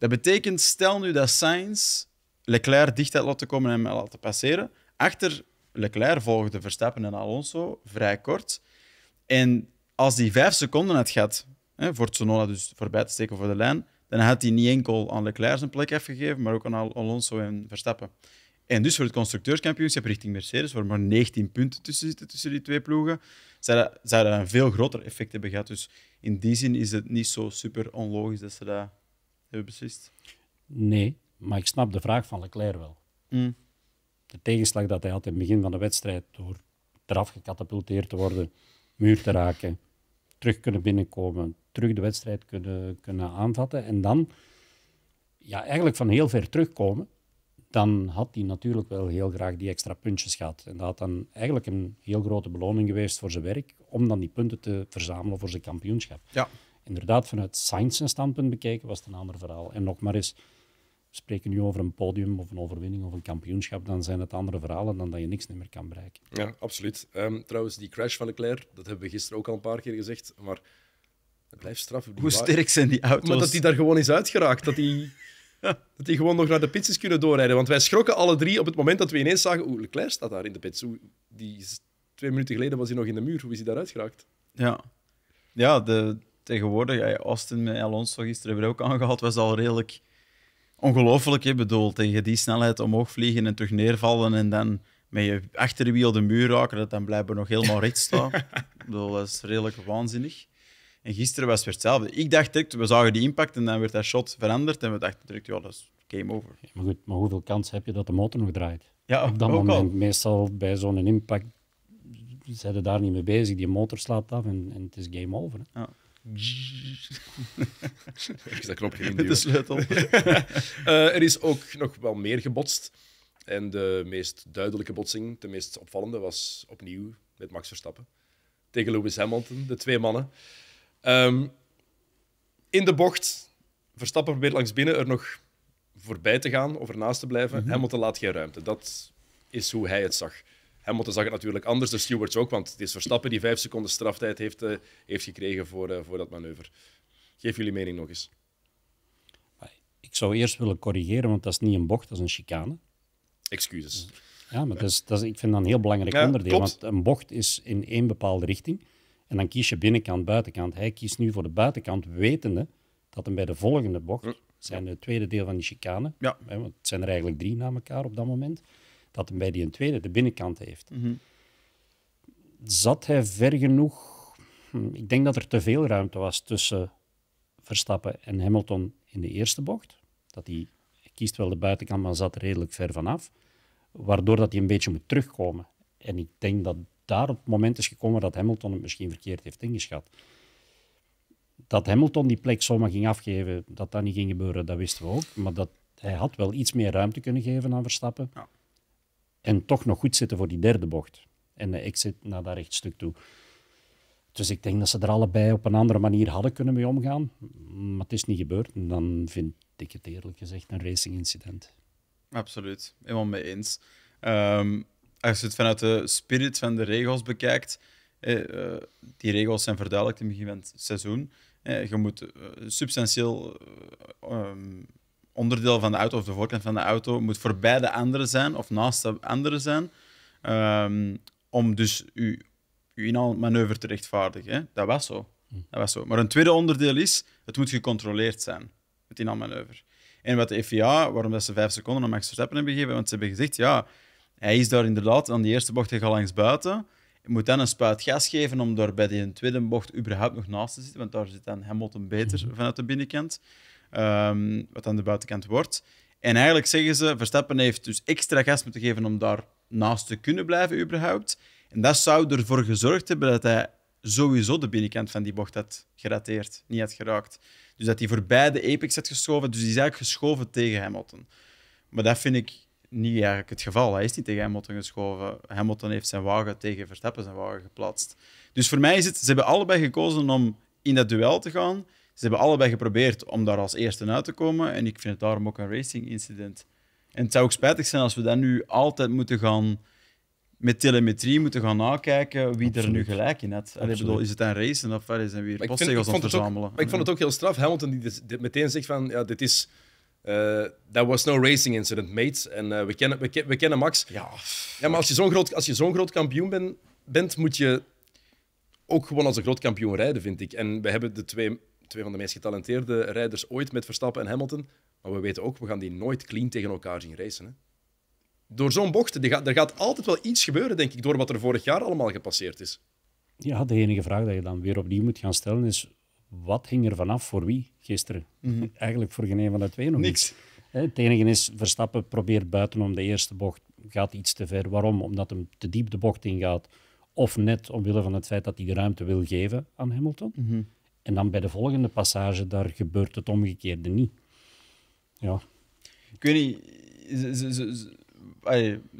Dat betekent, stel nu dat Sainz Leclerc dicht had laten komen en hem laten passeren. Achter Leclerc volgde Verstappen en Alonso vrij kort. En als die vijf seconden had gehad, hè, voor Tsunoda dus voorbij te steken voor de lijn, dan had hij niet enkel aan Leclerc zijn plek afgegeven, maar ook aan Alonso en Verstappen. En dus voor het constructeurskampioenschap richting Mercedes, waar maar 19 punten tussen zitten tussen die twee ploegen, zou dat, een veel groter effect hebben gehad. Dus in die zin is het niet zo super onlogisch dat ze dat hebben beslist? Nee, maar ik snap de vraag van Leclerc wel. Mm. De tegenslag dat hij had in het begin van de wedstrijd door eraf gecatapulteerd te worden, muur te raken, terug kunnen binnenkomen, terug de wedstrijd kunnen, kunnen aanvatten en dan ja, eigenlijk van heel ver terugkomen, dan had hij natuurlijk wel heel graag die extra puntjes gehad. En dat had dan eigenlijk een heel grote beloning geweest voor zijn werk om dan die punten te verzamelen voor zijn kampioenschap. Ja inderdaad vanuit science standpunt bekeken, was het een ander verhaal. En nog maar eens, we spreken nu over een podium of een overwinning of een kampioenschap, dan zijn het andere verhalen dan dat je niks meer kan bereiken. Ja, absoluut. Ehm, trouwens, die crash van Leclerc, dat hebben we gisteren ook al een paar keer gezegd, maar het blijft straf. Hoe sterk zijn die auto's? Maar dat hij daar gewoon is uitgeraakt, dat hij... dat die gewoon nog naar de pits is kunnen doorrijden. Want wij schrokken alle drie op het moment dat we ineens zagen... Oeh, Leclerc staat daar in de pits. die twee minuten geleden was hij nog in de muur. Hoe is hij daaruit geraakt? Ja, ja de, tegenwoordig, Austin met Alonso gisteren hebben we ook aangehaald, was al redelijk ongelooflijk. bedoel, tegen die snelheid omhoog vliegen en terug neervallen en dan met je achterwiel de muur raken, dat dan blijven nog helemaal rechts staan. bedoel, dat is redelijk waanzinnig. En gisteren was het weer hetzelfde. Ik dacht direct, we zagen die impact en dan werd dat shot veranderd en we dachten direct, ja, dat is game over. Ja, maar goed, maar hoeveel kans heb je dat de motor nog draait? Ja, op dat moment. Al. Meestal bij zo'n impact zijn ze daar niet mee bezig. Die motor slaat af en, en het is game over. Hè? Ja dat knopje in de sleutel. Eh, er is ook nog wel meer gebotst. En de meest duidelijke botsing, de meest opvallende, was opnieuw met Max Verstappen. Tegen Lewis Hamilton, de twee mannen. Ehm, in de bocht, Verstappen probeert langs binnen er nog voorbij te gaan of ernaast te blijven. Mhm. Hamilton laat geen ruimte. Dat is hoe hij het zag. Hamilton zag het natuurlijk anders, de stewards ook, want het is Verstappen die vijf seconden straftijd heeft, eh, heeft gekregen voor, eh, voor dat manoeuvre. Geef jullie mening nog eens. Ik zou eerst willen corrigeren, want dat is niet een bocht, dat is een chicane. Excuses. Ja, maar Dat, is, dat is, ik vind dat een heel belangrijk onderdeel, want een bocht is in één bepaalde richting. En dan kies je binnenkant, buitenkant. Hij kiest nu voor de buitenkant, wetende dat hem bij de volgende bocht, hm. zijn het tweede deel van die chicane, ja. want het zijn er eigenlijk drie na elkaar op dat moment, dat hij bij die tweede de binnenkant heeft. Mhm. Zat hij ver genoeg? Hm, ik denk dat er te veel ruimte was tussen Verstappen en Hamilton in de eerste bocht. Dat hij, kiest wel de buitenkant, maar zat redelijk ver vanaf. Waardoor dat hij een beetje moet terugkomen. En ik denk dat daar het moment is gekomen dat Hamilton het misschien verkeerd heeft ingeschat. Dat Hamilton die plek zomaar ging afgeven, dat dat niet ging gebeuren, dat wisten we ook. Maar dat hij had wel iets meer ruimte kunnen geven aan Verstappen. Ja en toch nog goed zitten voor die derde bocht. En eh, ik zit naar dat rechtstuk toe. Dus ik denk dat ze er allebei op een andere manier hadden kunnen mee omgaan. Maar het is niet gebeurd. En dan vind ik het eerlijk gezegd een racing incident. Absoluut. Helemaal mee eens. Ehm, als je het vanuit de spirit van de regels bekijkt. Eh, eh, die regels zijn verduidelijkt in het begin van het seizoen. Eh, je moet eh, substantieel ehm, onderdeel van de auto of de voorkant van de auto moet voorbij beide andere zijn of naast de andere zijn. Ehm, om dus uw, al manoeuvre te rechtvaardigen. Hè? Dat, was zo. Hm. dat was zo. Maar een tweede onderdeel is, het moet gecontroleerd zijn, het manoeuvre. En wat de FIA, waarom dat ze vijf seconden aan Max Verstappen hebben gegeven, want ze hebben gezegd, ja, hij is daar inderdaad aan die eerste bocht al langs buiten. Je moet dan een spuit gas geven om daar bij die tweede bocht überhaupt nog naast te zitten, want daar zit dan Hamilton beter hm. vanuit de binnenkant. Ehm, wat aan de buitenkant wordt. En eigenlijk zeggen ze, Verstappen heeft dus extra gas moeten geven om daar naast te kunnen blijven überhaupt. En dat zou ervoor gezorgd hebben dat hij sowieso de binnenkant van die bocht had gerateerd, niet had geraakt. Dus dat hij voorbij de apex had geschoven, dus die is eigenlijk geschoven tegen Hamilton. Maar dat vind ik niet eigenlijk het geval. Hij is niet tegen Hamilton geschoven. Hamilton heeft zijn wagen tegen Verstappen zijn wagen geplaatst. Dus voor mij is het, ze hebben allebei gekozen om in dat duel te gaan. Ze hebben allebei geprobeerd om daar als eerste uit te komen. En ik vind het daarom ook een racing incident. En het zou ook spijtig zijn als we dan nu altijd moeten gaan met telemetrie moeten gaan nakijken wie er nu gelijk in had. Allee, bedoel, is het aan racen of is het weer postzegels aan het verzamelen? ik vond het ook heel straf. Hamilton die dus meteen zegt van, ja, dit is... Eh, that was no racing incident, mates. En eh, we, kennen, we, we, kennen Max. Ja, ja maar als je zo'n groot, als je zo'n groot kampioen ben, bent, moet je ook gewoon als een groot kampioen rijden, vind ik. En we hebben de twee twee van de meest getalenteerde rijders ooit met Verstappen en Hamilton. Maar we weten ook, we gaan die nooit clean tegen elkaar zien racen. Hè? Door zo'n bocht, er gaat, er gaat altijd wel iets gebeuren, denk ik, door wat er vorig jaar allemaal gepasseerd is. Ja, de enige vraag dat je dan weer opnieuw moet gaan stellen is: wat hing er vanaf voor wie gisteren? Mhm. Eigenlijk voor geen een van de twee nog niks. Het enige is, Verstappen probeert buitenom de eerste bocht, gaat iets te ver. Waarom? Omdat hem te diep de bocht ingaat. Of net omwille van het feit dat hij de ruimte wil geven aan Hamilton. Mhm. En dan bij de volgende passage, daar gebeurt het omgekeerde niet. Ja. Ik weet niet, ze, ze, ze,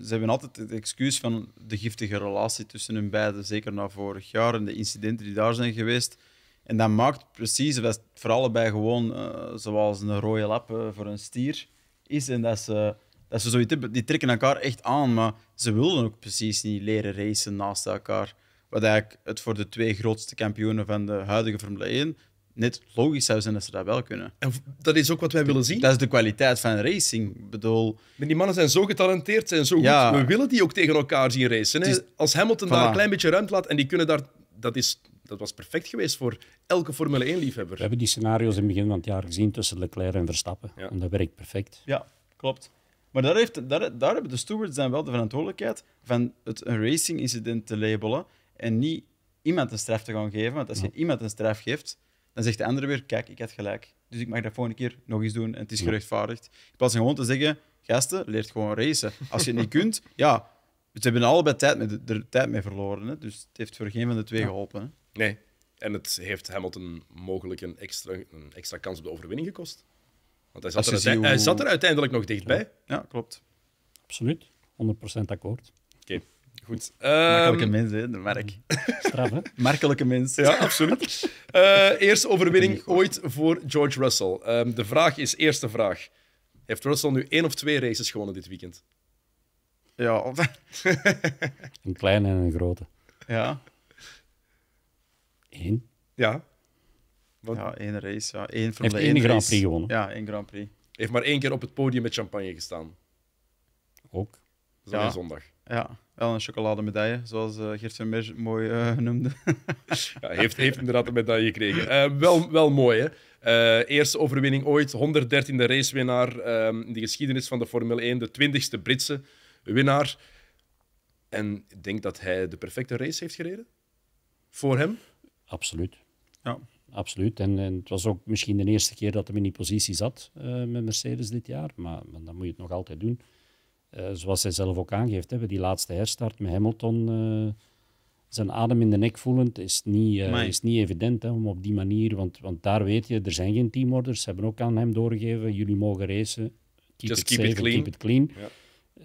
ze hebben altijd het excuus van de giftige relatie tussen hun beiden, zeker na vorig jaar en de incidenten die daar zijn geweest. En dat maakt precies, voor allebei gewoon eh, zoals een rode lap eh, voor een stier is. En dat ze, dat ze zoiets hebben, die trekken elkaar echt aan, maar ze wilden ook precies niet leren racen naast elkaar. Wat eigenlijk het voor de twee grootste kampioenen van de huidige Formule 1 net logisch zou zijn dat ze dat wel kunnen. En dat is ook wat wij willen zien. Dat is de kwaliteit van racing. bedoel... Maar die mannen zijn zo getalenteerd, zijn zo goed. We willen die ook tegen elkaar zien racen. Als Hamilton daar een klein beetje ruimte laat en die kunnen daar... Dat, is, dat was perfect geweest voor elke Formule 1-liefhebber. We hebben die scenario's in het begin van het jaar gezien tussen Leclerc en Verstappen. En dat werkt perfect. Ja, klopt. Maar daar, heeft, daar, daar hebben de stewards dan wel de verantwoordelijkheid van het een racing-incident te labelen en niet iemand een straf te gaan geven. Want als je iemand een straf geeft, dan zegt de andere weer: Kijk, ik had gelijk. Dus ik mag dat volgende keer nog eens doen en het is gerechtvaardigd. Ik plaats van gewoon te zeggen: Gasten, leert gewoon racen. Als je het niet kunt, ja, ze hebben allebei tijd met er tijd mee verloren. Hè? Dus het heeft voor geen van de twee geholpen. Hè? Nee, en het heeft Hamilton mogelijk een extra, een extra kans op de overwinning gekost. Want hij zat, er, zat er, uiteindelijk nog dichtbij. Ja, klopt. Absoluut, 100% akkoord. Oké. Goed. Um... Makkelijke ehm, mens, hè, Mark. Straf, hè? Makkelijke mens. Ja, absoluut. Uh, eerste overwinning ooit voor George Russell. Ehm, de vraag is, eerste vraag. Heeft Russell nu één of twee races gewonnen dit weekend? Ja. een kleine en een grote. Ja. Eén? Ja. Ja, één race. Ja. Eén Heeft één, Grand Prix gewonnen. Ja, één Grand Prix. Heeft maar één keer op het podium met champagne gestaan. Ook. Dat is ja. zondag. Ja wel een chocolademedaille, zoals uh, Geert mooi uh, noemde. ja, heeft, heeft inderdaad een medaille gekregen. Uh, wel, wel mooi, hè? eerste overwinning ooit, 113e racewinnaar ehm, in de geschiedenis van de Formule 1, de 20e Britse winnaar. En ik denk dat hij de perfecte race heeft gereden voor hem. Absoluut. Ja. Absoluut. En, en, het was ook misschien de eerste keer dat hij in die positie zat met Mercedes dit jaar, maar dan moet je het nog altijd doen. Eh, zoals hij zelf ook aangeeft, hebben die laatste herstart met Hamilton eh, zijn adem in de nek voelend is niet, eh, is niet evident hè, om op die manier, want, want daar weet je, er zijn geen teamorders. Ze hebben ook aan hem doorgegeven, jullie mogen racen. Keep Just it keep, safe, it keep it clean. Ja.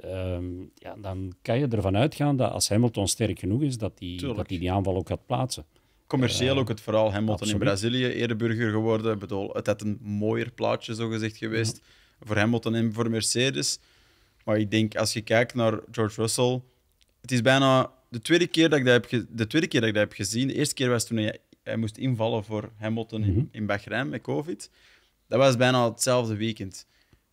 Ehm, ja. dan kan je ervan uitgaan dat als Hamilton sterk genoeg is, dat hij die, dat die, aanval ook gaat plaatsen. Commercieel ook het verhaal Hamilton in Brazilië, ereburger geworden. bedoel, het had een mooier plaatje, zo gezegd geweest, voor Hamilton en voor Mercedes. Maar ik denk, als je kijkt naar George Russell, het is bijna de tweede keer dat ik dat heb, de tweede keer dat ik dat heb gezien. De eerste keer was toen hij, hij moest invallen voor Hamilton in, mm Bahrein met COVID. Dat was bijna hetzelfde weekend.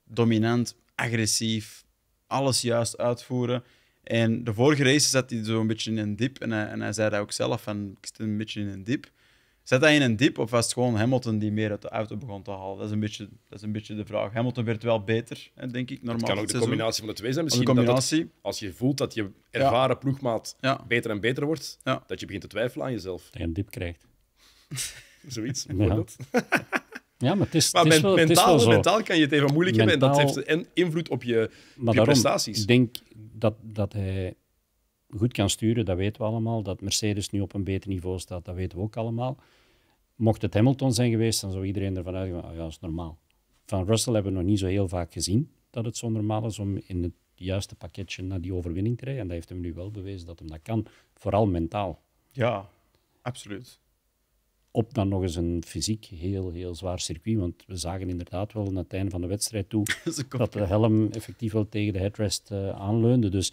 Dominant, agressief, alles juist uitvoeren. En de vorige race zat hij zo'n beetje in een dip. En hij, en hij zei dat ook zelf, van, ik zit een beetje in een dip. Zet hij in een diep of was het gewoon Hamilton die meer uit de auto begon te halen? Dat is een beetje, dat is een beetje de vraag. Hamilton werd wel beter, denk ik. Normaal het kan ook de combinatie van de twee zijn. Misschien combinatie. als je voelt dat je ervaren ploegmaat beter en beter wordt, dat je begint te twijfelen aan jezelf. Dat je een diep krijgt. Zoiets, bijvoorbeeld. Ja, maar het is, maar mentaal, kan je het even moeilijk hebben en dat heeft invloed op je, prestaties. Ik denk dat, dat hij goed kan sturen, dat weten we allemaal. Dat Mercedes nu op een beter niveau staat, dat weten we ook allemaal. Mocht het Hamilton zijn geweest, dan zou iedereen ervan uitgaan, oh ja, dat is normaal. Van Russell hebben we nog niet zo heel vaak gezien dat het zo normaal is om in het juiste pakketje naar die overwinning te rijden. En dat heeft hem nu wel bewezen dat hem dat kan, vooral mentaal. Ja, absoluut. Op dan nog eens een fysiek heel, heel zwaar circuit. Want we zagen inderdaad wel aan het einde van de wedstrijd toe dat de helm effectief wel tegen de headrest eh, aanleunde. Dus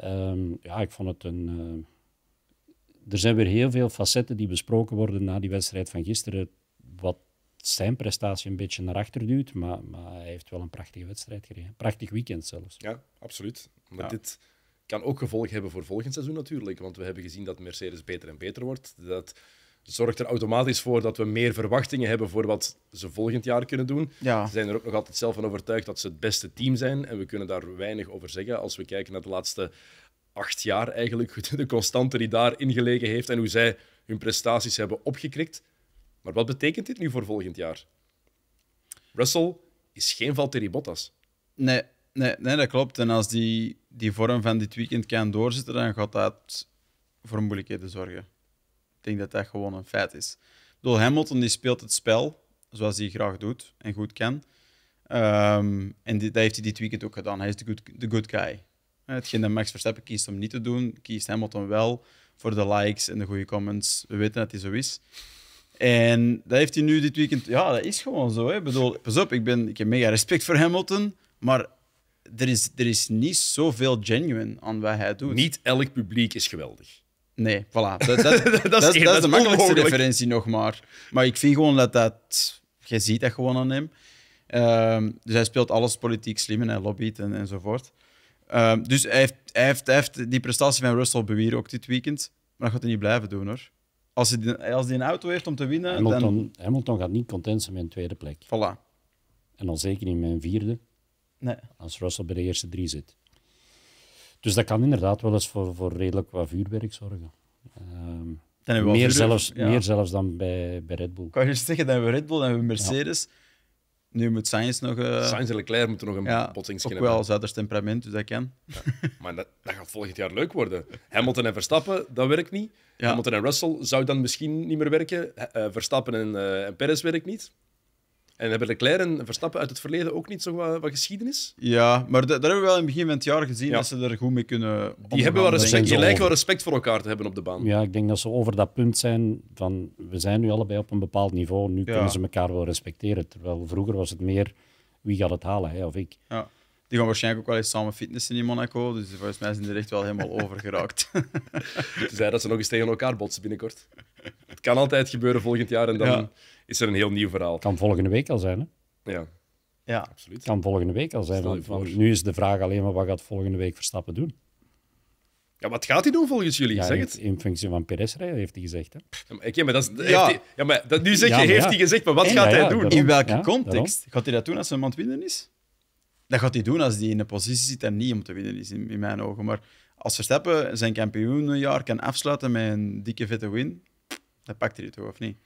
Ehm, ja, ik vond het een. Eh, er zijn weer heel veel facetten die besproken worden na die wedstrijd van gisteren. Wat zijn prestatie een beetje naar achter duwt. Maar, maar hij heeft wel een prachtige wedstrijd gereden. Prachtig weekend zelfs. Ja, absoluut. Maar dit kan ook gevolg hebben voor volgend seizoen natuurlijk. Want we hebben gezien dat Mercedes beter en beter wordt. Dat het zorgt er automatisch voor dat we meer verwachtingen hebben voor wat ze volgend jaar kunnen doen. Ze zijn er ook nog altijd zelf van overtuigd dat ze het beste team zijn. En we kunnen daar weinig over zeggen als we kijken naar de laatste acht jaar eigenlijk. De constante die daar ingelegen heeft en hoe zij hun prestaties hebben opgekrikt. Maar wat betekent dit nu voor volgend jaar? Russell is geen Valtteri Bottas. Nee, nee, nee dat klopt. En als die, die vorm van dit weekend kan doorzetten, dan gaat dat voor moeilijkheden zorgen denk dat dat gewoon een feit is. Ik bedoel, Hamilton die speelt het spel zoals hij graag doet en goed kan. Ehm, en dat heeft hij dit weekend ook gedaan. Hij is de good, good guy. Hetgeen dat Max Verstappen kiest om niet te doen, kiest Hamilton wel voor de likes en de goede comments. We weten dat hij zo is. En dat heeft hij nu dit weekend. Ja, dat is gewoon zo. Hè. Ik bedoel, pas op, ik, ben, ik heb mega respect voor Hamilton. Maar er is, er is niet zoveel genuine aan wat hij doet. Niet elk publiek is geweldig. Nee, voilà. Dat, dat, is, de makkelijkste referentie nog maar. Maar ik vind gewoon dat dat... Je ziet dat gewoon aan hem. Ehm, dus hij speelt alles politiek slim en hij lobbyt en, enzovoort. Ehm, dus hij heeft, hij, heeft, heeft, die prestatie van Russell bewieren ook dit weekend. Maar dat gaat hij niet blijven doen, hoor. Als hij, als hij een auto heeft om te winnen... Hamilton, dan... Hamilton gaat niet content zijn met een tweede plek. Voilà. En dan zeker niet met een vierde. Nee. Als Russell bij de eerste drie zit. Dus dat kan inderdaad wel eens voor, voor redelijk wat vuurwerk zorgen. Ehm, meer, zelfs, meer zelfs dan bij, bij Red Bull. Kan je zeggen, dat hebben we Red Bull, dan hebben we Mercedes. Nu moet Sainz nog... Uh... Sainz en Leclerc moeten nog een ja, botsing Ook wel Zuiders temperament, dus dat kan. maar dat, dat, gaat volgend jaar leuk worden. Hamilton en Verstappen, dat werkt niet. Hamilton en Russell zou dan misschien niet meer werken. Eh, Verstappen en, uh, en Perez werkt niet. En hebben de en Verstappen uit het verleden ook niet zo wat, geschiedenis? Ja, maar daar hebben we wel in het begin van het jaar gezien, ja. dat ze er goed mee kunnen omgaan. Die, hebben wel respect, lijken wel respect voor elkaar te hebben op de baan. Ja, ik denk dat ze over dat punt zijn van, we zijn nu allebei op een bepaald niveau, nu kunnen ze elkaar wel respecteren. Terwijl vroeger was het meer, wie gaat het halen, hij of ik. Ja. Die gaan waarschijnlijk ook wel eens samen fitnessen in Monaco, dus volgens mij zijn die er echt wel helemaal over geraakt. Ze zeiden dat ze nog eens tegen elkaar botsen binnenkort. Het kan altijd gebeuren volgend jaar en dan... Ja is er een heel nieuw verhaal. Kan volgende week al zijn, hè? Ja. Ja, absoluut. Kan volgende week al zijn. nu is de vraag alleen maar wat gaat volgende week Verstappen doen? Ja, wat gaat hij doen volgens jullie? zeg het. In functie van Perez heeft hij gezegd. Hè? Ja, maar, dat is, ja. ja, maar dat, nu zeg je, heeft hij gezegd, maar wat gaat hij doen? in welke context? Gaat hij dat doen als het winnen is? Dat gaat hij doen als hij in een positie zit en niet om te winnen is, in, in mijn ogen. Maar als Verstappen zijn kampioenjaar kan afsluiten met een dikke vette win, dan pakt hij het toch, of niet?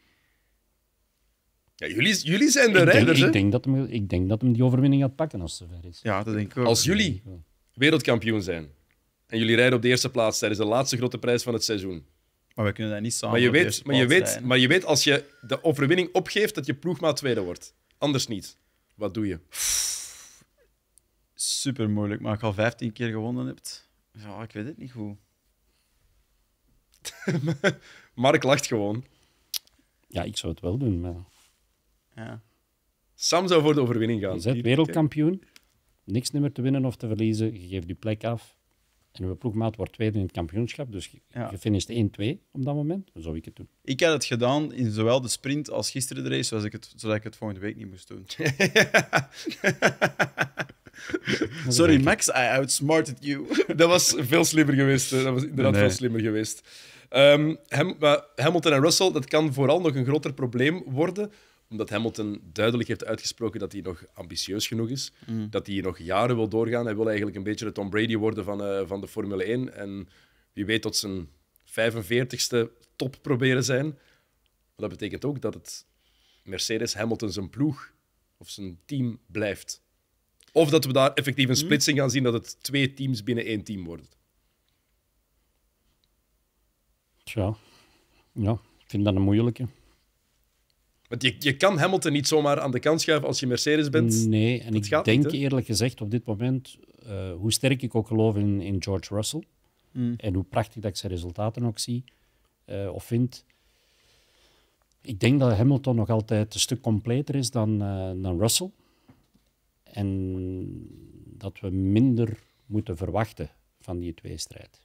Ja, jullie, jullie zijn de ik ik, denk dat hem, ik denk dat die overwinning gaat pakken als ze ver is. Ja, dat denk ik Als jullie wereldkampioen zijn en jullie rijden op de eerste plaats tijdens de laatste grote prijs van het seizoen. Maar we kunnen dat niet samen maar je weet, maar je weet, Maar je weet als je de overwinning opgeeft dat je ploegmaat tweede wordt. Anders niet. Wat doe je? Super moeilijk, maar ik al 15 keer gewonnen hebt. Ja, ik weet het niet goed. Mark lacht gewoon. Ja, ik zou het wel doen, maar... Sam zou voor de overwinning gaan. Je bent wereldkampioen. Niks meer te winnen of te verliezen. Je geeft die plek af. En uw ploegmaat wordt tweede in het kampioenschap. Dus je, ja. 1-2 op dat moment. Zo zou ik het doen. Ik had het gedaan in zowel de sprint als gisteren de race, zodat ik het, zodat ik het volgende week niet moest doen. Sorry, Max, I outsmarted you. dat was veel slimmer geweest. Eh, dat was inderdaad veel slimmer geweest. Ehm, eh, Hamilton en Russell, dat kan vooral nog een groter probleem worden omdat Hamilton duidelijk heeft uitgesproken dat hij nog ambitieus genoeg is. Mm. Dat hij nog jaren wil doorgaan. Hij wil eigenlijk een beetje de Tom Brady worden van, eh, van de Formule 1. En wie weet tot zijn 45ste top proberen zijn. Maar dat betekent ook dat het Mercedes Hamilton zijn ploeg of zijn team blijft. Of dat we daar effectief een mm. splitsing gaan zien dat het twee teams binnen één team worden. Tja, ja, ik vind dat een moeilijke. Want je, je kan Hamilton niet zomaar aan de kant schuiven als je Mercedes bent. Nee, en ik denk eerlijk gezegd op dit moment, eh, hoe sterk ik ook geloof in, in George Russell hmm. en hoe prachtig dat ik zijn resultaten ook zie eh, of vind. Ik denk dat Hamilton nog altijd een stuk completer is dan, eh, dan Russell. En dat we minder moeten verwachten van die tweestrijd.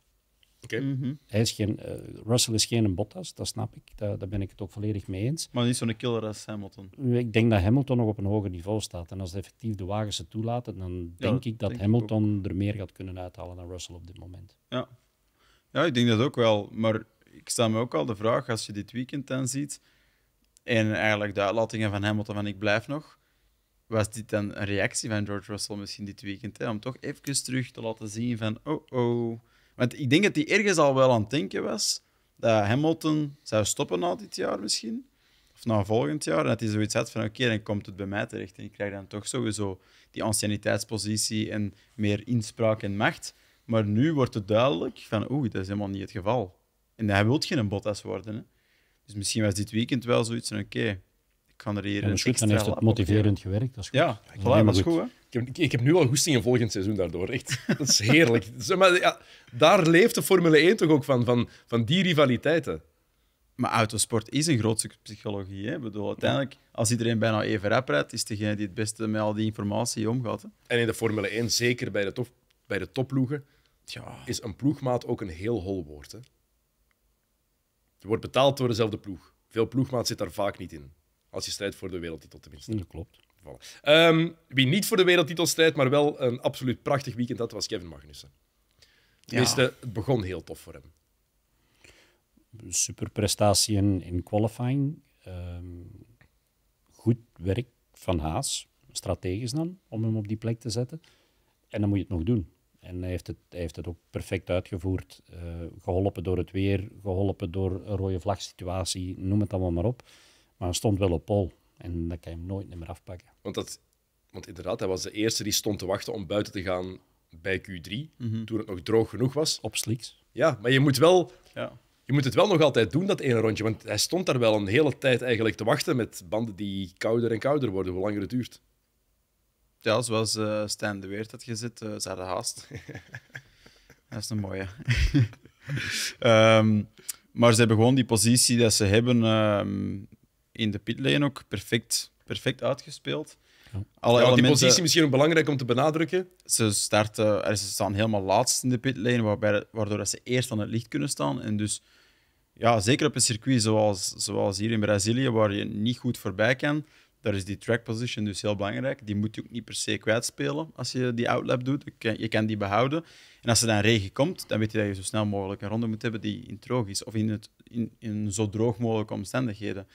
Okay. Mm Hij is geen, eh, Russell is geen Bottas, dat snap ik. Daar, daar ben ik het ook volledig mee eens. Maar niet zo'n killer als Hamilton. Ik denk dat Hamilton nog op een hoger niveau staat. En als effectief de wagens het toelaten, dan denk ik dat Hamilton er meer gaat kunnen uithalen dan Russell op dit moment. Ja. ja, ik denk dat ook wel. Maar ik stel me ook al de vraag, als je dit weekend dan ziet, en eigenlijk de uitlatingen van Hamilton van ik blijf nog, was dit dan een reactie van George Russell misschien dit weekend? Hè? Om toch even terug te laten zien van, oh oh want ik denk dat hij ergens al wel aan het denken was dat Hamilton zou stoppen na dit jaar misschien. Of na volgend jaar. En dat hij zoiets had van oké, dan komt het bij mij terecht. En ik krijg dan toch sowieso die anciëniteitspositie en meer inspraak en macht. Maar nu wordt het duidelijk van oeh dat is helemaal niet het geval. En hij wil geen Bottas worden. Hè? Dus misschien was dit weekend wel zoiets van oké, en er hier dat dan heeft het motiverend gewerkt. Dat is goed. Ja, is goed. ik, heb, nu al goesting in volgend seizoen daardoor. Echt, dat is heerlijk. maar, ja, daar leeft de Formule 1 toch ook van, van, van die rivaliteiten. Maar autosport is een groot stuk psychologie. Hè? bedoel, uiteindelijk, als iedereen bijna even rap rijdt, is degene die het beste met al die informatie omgaat. Hè? En in de Formule 1, zeker bij de, top, bij de topploegen, is een ploegmaat ook een heel hol woord. Hè? Je wordt betaald door dezelfde ploeg. Veel ploegmaat zit daar vaak niet in. Als je strijdt voor de wereldtitel, tenminste. Dat mm, klopt. Ehm, wie niet voor de wereldtitel strijdt, maar wel een absoluut prachtig weekend had, was Kevin Magnussen. Tenminste, het begon heel tof voor hem. Super prestatie in, qualifying. Ehm, goed werk van Haas, strategisch dan, om hem op die plek te zetten. En dan moet je het nog doen. En hij heeft het, heeft het ook perfect uitgevoerd. Eh, geholpen door het weer, geholpen door een rode vlagsituatie, noem het allemaal maar op. Maar hij stond wel op pol. En dat kan je hem nooit meer afpakken. Want, dat, want inderdaad, hij was de eerste die stond te wachten om buiten te gaan bij Q3. Mhm. Toen het nog droog genoeg was. Op sliks. Ja, maar je moet, wel, ja. je moet het wel nog altijd doen, dat ene rondje. Want hij stond daar wel een hele tijd eigenlijk te wachten met banden die kouder en kouder worden, hoe langer het duurt. Ja, zoals uh, Stijn de Weert had gezet, ze eh, hadden haast. dat is een mooie. Ehm, maar ze hebben gewoon die positie dat ze hebben ehm, in de pitlane ook perfect, perfect uitgespeeld. Ja. Alle elementen, die positie misschien ook belangrijk om te benadrukken. Ze, starten, ze staan helemaal laatst in de pitlane, waarbij, waardoor dat ze eerst van het licht kunnen staan. En dus, ja, zeker op een circuit zoals, zoals hier in Brazilië, waar je niet goed voorbij kan, daar is die track position dus heel belangrijk. Die moet je ook niet per se kwijtspelen als je die outlap doet. Je kan die behouden. En als er dan regen komt, dan weet je dat je zo snel mogelijk een ronde moet hebben die in droog is. Of in, het, in, in zo droog mogelijke omstandigheden.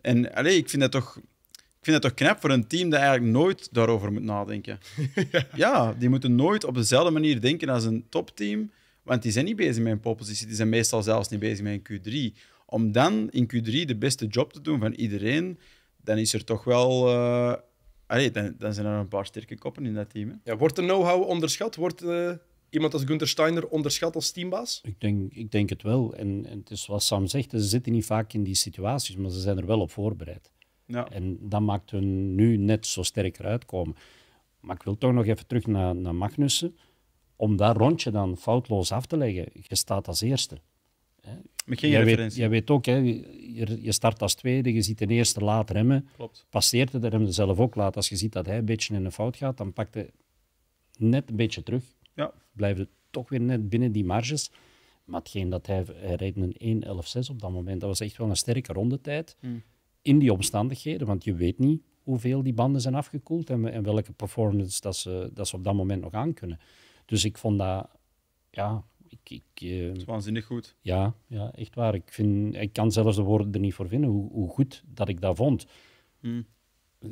En allee, ik vind dat toch ik vind dat toch knap voor een team dat eigenlijk nooit daarover moet nadenken. ja. die moeten nooit op dezelfde manier denken als een topteam, want die zijn niet bezig met een poppositie, die zijn meestal zelfs niet bezig met een Q3. Om dan in Q3 de beste job te doen van iedereen, dan is er toch wel. Uh... dan, zijn er een paar sterke koppen in dat team. Hè? Ja, wordt de know-how onderschat? Wordt eh, iemand als Gunter Steiner onderschat als teambaas? Ik denk, ik denk het wel. En, en het is zoals Sam zegt, ze zitten niet vaak in die situaties, maar ze zijn er wel op voorbereid. Ja. En dat maakt hun nu net zo sterker uitkomen. Maar ik wil toch nog even terug naar, naar Magnussen. Om dat rondje dan foutloos af te leggen, je staat als eerste. Met geen referentie. Weet, jij weet ook, hè, je, je, start als tweede, je ziet de eerste laat remmen. Klopt. Passeert de remde zelf ook laat. Als je ziet dat hij een beetje in een fout gaat, dan pakt hij net een beetje terug. Ja. Blijven toch weer net binnen die marges. Maar hetgeen dat hij, reed een 1.11.6 op dat moment, dat was echt wel een sterke rondetijd. Mm. In die omstandigheden, want je weet niet hoeveel die banden zijn afgekoeld en, welke performance dat ze, dat ze op dat moment nog aan kunnen. Dus ik vond dat, ja, ik, ik, eh, het is waanzinnig goed. Ja, ja echt waar. Ik, vind, ik kan zelfs de woorden er niet voor vinden hoe, hoe goed dat ik dat vond. Mm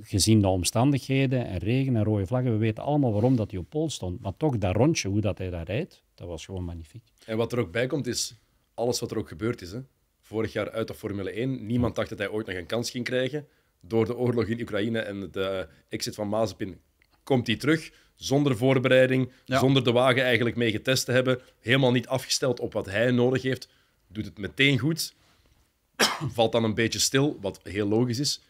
gezien de omstandigheden en regen en rode vlaggen, we weten allemaal waarom dat hij op pols stond. Maar toch, dat rondje, hoe dat hij daar rijdt, dat was gewoon magnifiek. En wat er ook bij komt, is alles wat er ook gebeurd is. Hè? Vorig jaar uit de Formule 1, niemand dacht dat hij ooit nog een kans ging krijgen. Door de oorlog in Oekraïne en de exit van Mazepin komt hij terug. Zonder voorbereiding, zonder de wagen eigenlijk mee getest te hebben. Helemaal niet afgesteld op wat hij nodig heeft. Doet het meteen goed. Valt dan een beetje stil, wat heel logisch is.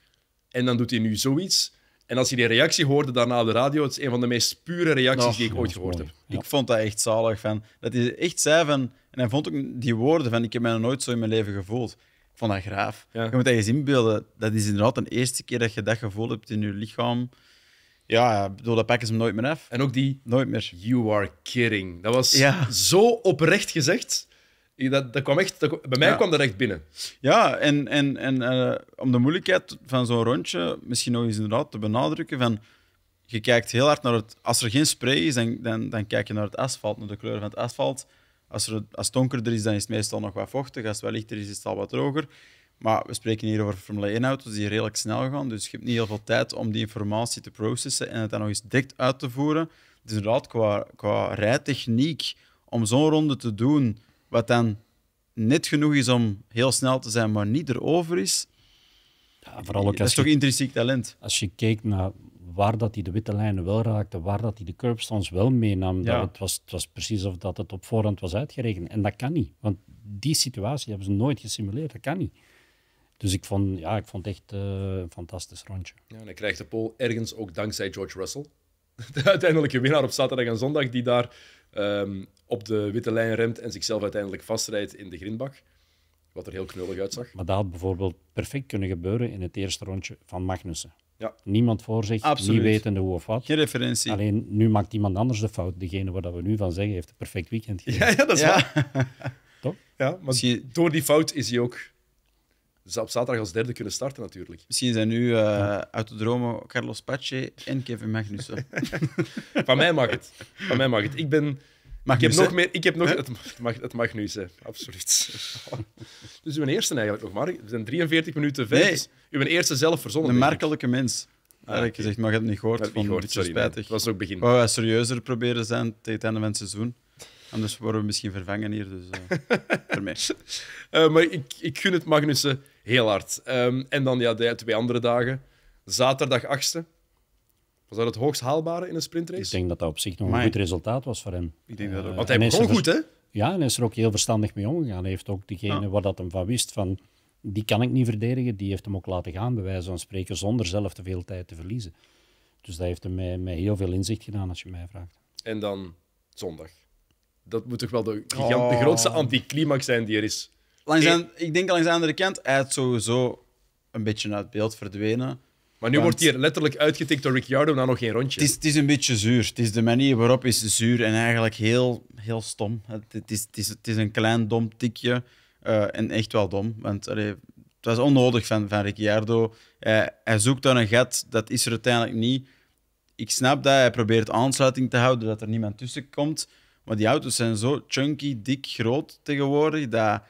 En dan doet hij nu zoiets. En als je die reactie hoorde daarna op de radio, het is een van de meest pure reacties die ik ooit gehoord heb. Ik vond dat echt zalig. Van, dat hij echt zei van... En hij vond ook die woorden van, ik heb mij nog nooit zo in mijn leven gevoeld. Ik vond dat graaf. Je moet dat eens inbeelden. Dat is inderdaad de eerste keer dat je dat gevoel hebt in je lichaam. Ja, bedoel, dat pakken ze nooit meer af. En ook die... Nooit meer. You are kidding. Dat was zo oprecht gezegd dat, dat kwam echt, bij mij kwam dat echt binnen. Ja, en, en, en eh, om de moeilijkheid van zo'n rondje misschien nog eens inderdaad te benadrukken. Van, je kijkt heel hard naar het. Als er geen spray is, dan, dan, dan kijk je naar het asfalt, naar de kleur van het asfalt. Als, er, als het donkerder is, dan is het meestal nog wat vochtig. Als het wel lichter is, is het al wat droger. Maar we spreken hier over Formule 1-auto's die redelijk snel gaan. Dus je hebt niet heel veel tijd om die informatie te processen en het dan nog eens direct uit te voeren. Dus inderdaad, qua, qua rijtechniek, om zo'n ronde te doen wat dan net genoeg is om heel snel te zijn, maar niet erover is. Ja, vooral ook dat is toch intrinsiek talent? Als je kijkt naar waar dat hij de witte lijnen wel raakte, waar dat hij de curbstones wel meenam, dat het, was, het was precies of dat het op voorhand was uitgerekend. En dat kan niet, want die situatie hebben ze nooit gesimuleerd, dat kan niet. Dus ik vond, ja, ik vond het echt eh, een fantastisch rondje. Ja, en hij krijgt de pol ergens ook dankzij George Russell. De uiteindelijke winnaar op zaterdag en zondag, die daar Ehm, op de witte lijn remt en zichzelf uiteindelijk vastrijdt in de grindbak. Wat er heel knullig uitzag. Maar dat had bijvoorbeeld perfect kunnen gebeuren in het eerste rondje van Magnussen. Ja. Niemand voor zich, Absoluut. niet wetende hoe of wat. Geen referentie. Alleen nu maakt iemand anders de fout. Degene waar we nu van zeggen heeft een perfect weekend gegeven. Ja, ja dat is waar. Toch? Ja, door die fout is hij ook op zaterdag als derde kunnen starten natuurlijk. Misschien zijn nu uh, uit de dromen Carlos Pache en Kevin Magnussen. Van mij mag het. Van mij mag het. Ik ben... Mag ik heb nog meer. Ik heb nog, het, mag, het mag nu absoluut. dus uw eerste eigenlijk nog maar. We zijn 43 minuten verder. Nee. Dus uw eerste zelf verzonnen. Een merkelijke mens. Eigenlijk ah, gezegd, je het niet gehoord. Vond het sorry, spijtig. Nee. was ook begin. Wou serieuzer proberen zijn tegen het einde van het seizoen. Anders worden we misschien vervangen hier. Dus uh, eh, mij. Eh, maar ik, ik gun het Magnussen. Heel hard. Ehm, en dan ja, de twee andere dagen. Zaterdag 8e. Was dat het hoogst haalbare in een sprintrace? Ik denk dat dat op zich nog een goed resultaat was voor hem. Ik denk dat eh, Want hij begon goed, hè? Ja, en hij is er ook heel verstandig mee omgegaan. Hij heeft ook degene waar dat hem van wist van... Die kan ik niet verdedigen, die heeft hem ook laten gaan, bij wijze van spreken, zonder zelf te veel tijd te verliezen. Dus dat heeft hem mij, heel veel inzicht gedaan, als je mij vraagt. En dan zondag. Dat moet toch wel de, gigant, de oh. grootste anticlimax zijn die er is. Langs ik denk langs de andere kant, hij is sowieso een beetje uit beeld verdwenen. Maar nu wordt hij letterlijk uitgetikt door Ricciardo na nog geen rondje. Het is, het is, een beetje zuur. Het is de manier waarop is zuur en eigenlijk heel, heel stom. Het, het, is, het, is, een klein dom tikje eh, en echt wel dom. Want het was onnodig van, van Ricciardo. Hij, hij zoekt dan een gat, dat is er uiteindelijk niet. Ik snap dat hij probeert aansluiting te houden, dat er niemand tussen komt. Maar die auto's zijn zo chunky, dik, groot tegenwoordig, dat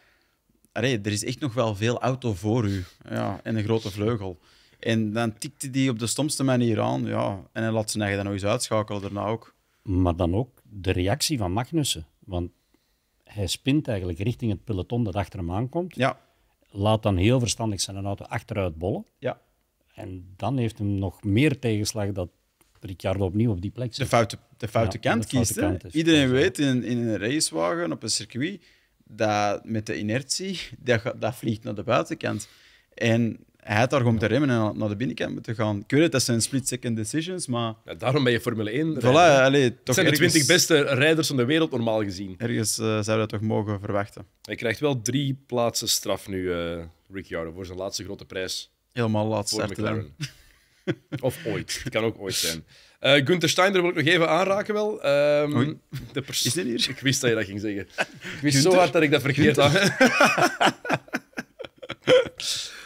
Allee, er is echt nog wel veel auto voor u. Ja, en een grote vleugel. En dan tikte die op de stomste manier aan. Ja, en hij laat zijn eigen dan nog eens uitschakelen daarna ook. Maar dan ook de reactie van Magnussen. Want hij spint eigenlijk richting het peloton dat achter hem aankomt. Ja. Laat dan heel verstandig zijn auto achteruit bollen. Ja. En dan heeft hem nog meer tegenslag dat Ricciardo opnieuw op die plek zit. De foute, de foute kant de kiest. Iedereen weet in, in een racewagen op een circuit dat met de inertie, dat, dat vliegt naar de buitenkant. En hij had daar om te remmen en naar de binnenkant moeten gaan. Ik weet het, dat zijn split-second decisions, maar... Ja, daarom ben je Formule 1 voilà, allee, toch zijn ergens... de 20 beste rijders van de wereld, normaal gezien. Ergens uh, eh, zouden we dat toch mogen verwachten. Hij krijgt wel drie plaatsen straf nu, uh, eh, Ricciardo, voor zijn laatste grote prijs. Helemaal laatste. of ooit. Het kan ook ooit zijn. Uh, Gunther Steiner wil ik nog even aanraken wel. Ehm, de Is dit hier? Ik wist dat je dat ging zeggen. Ik wist zo hard dat ik dat vergeet.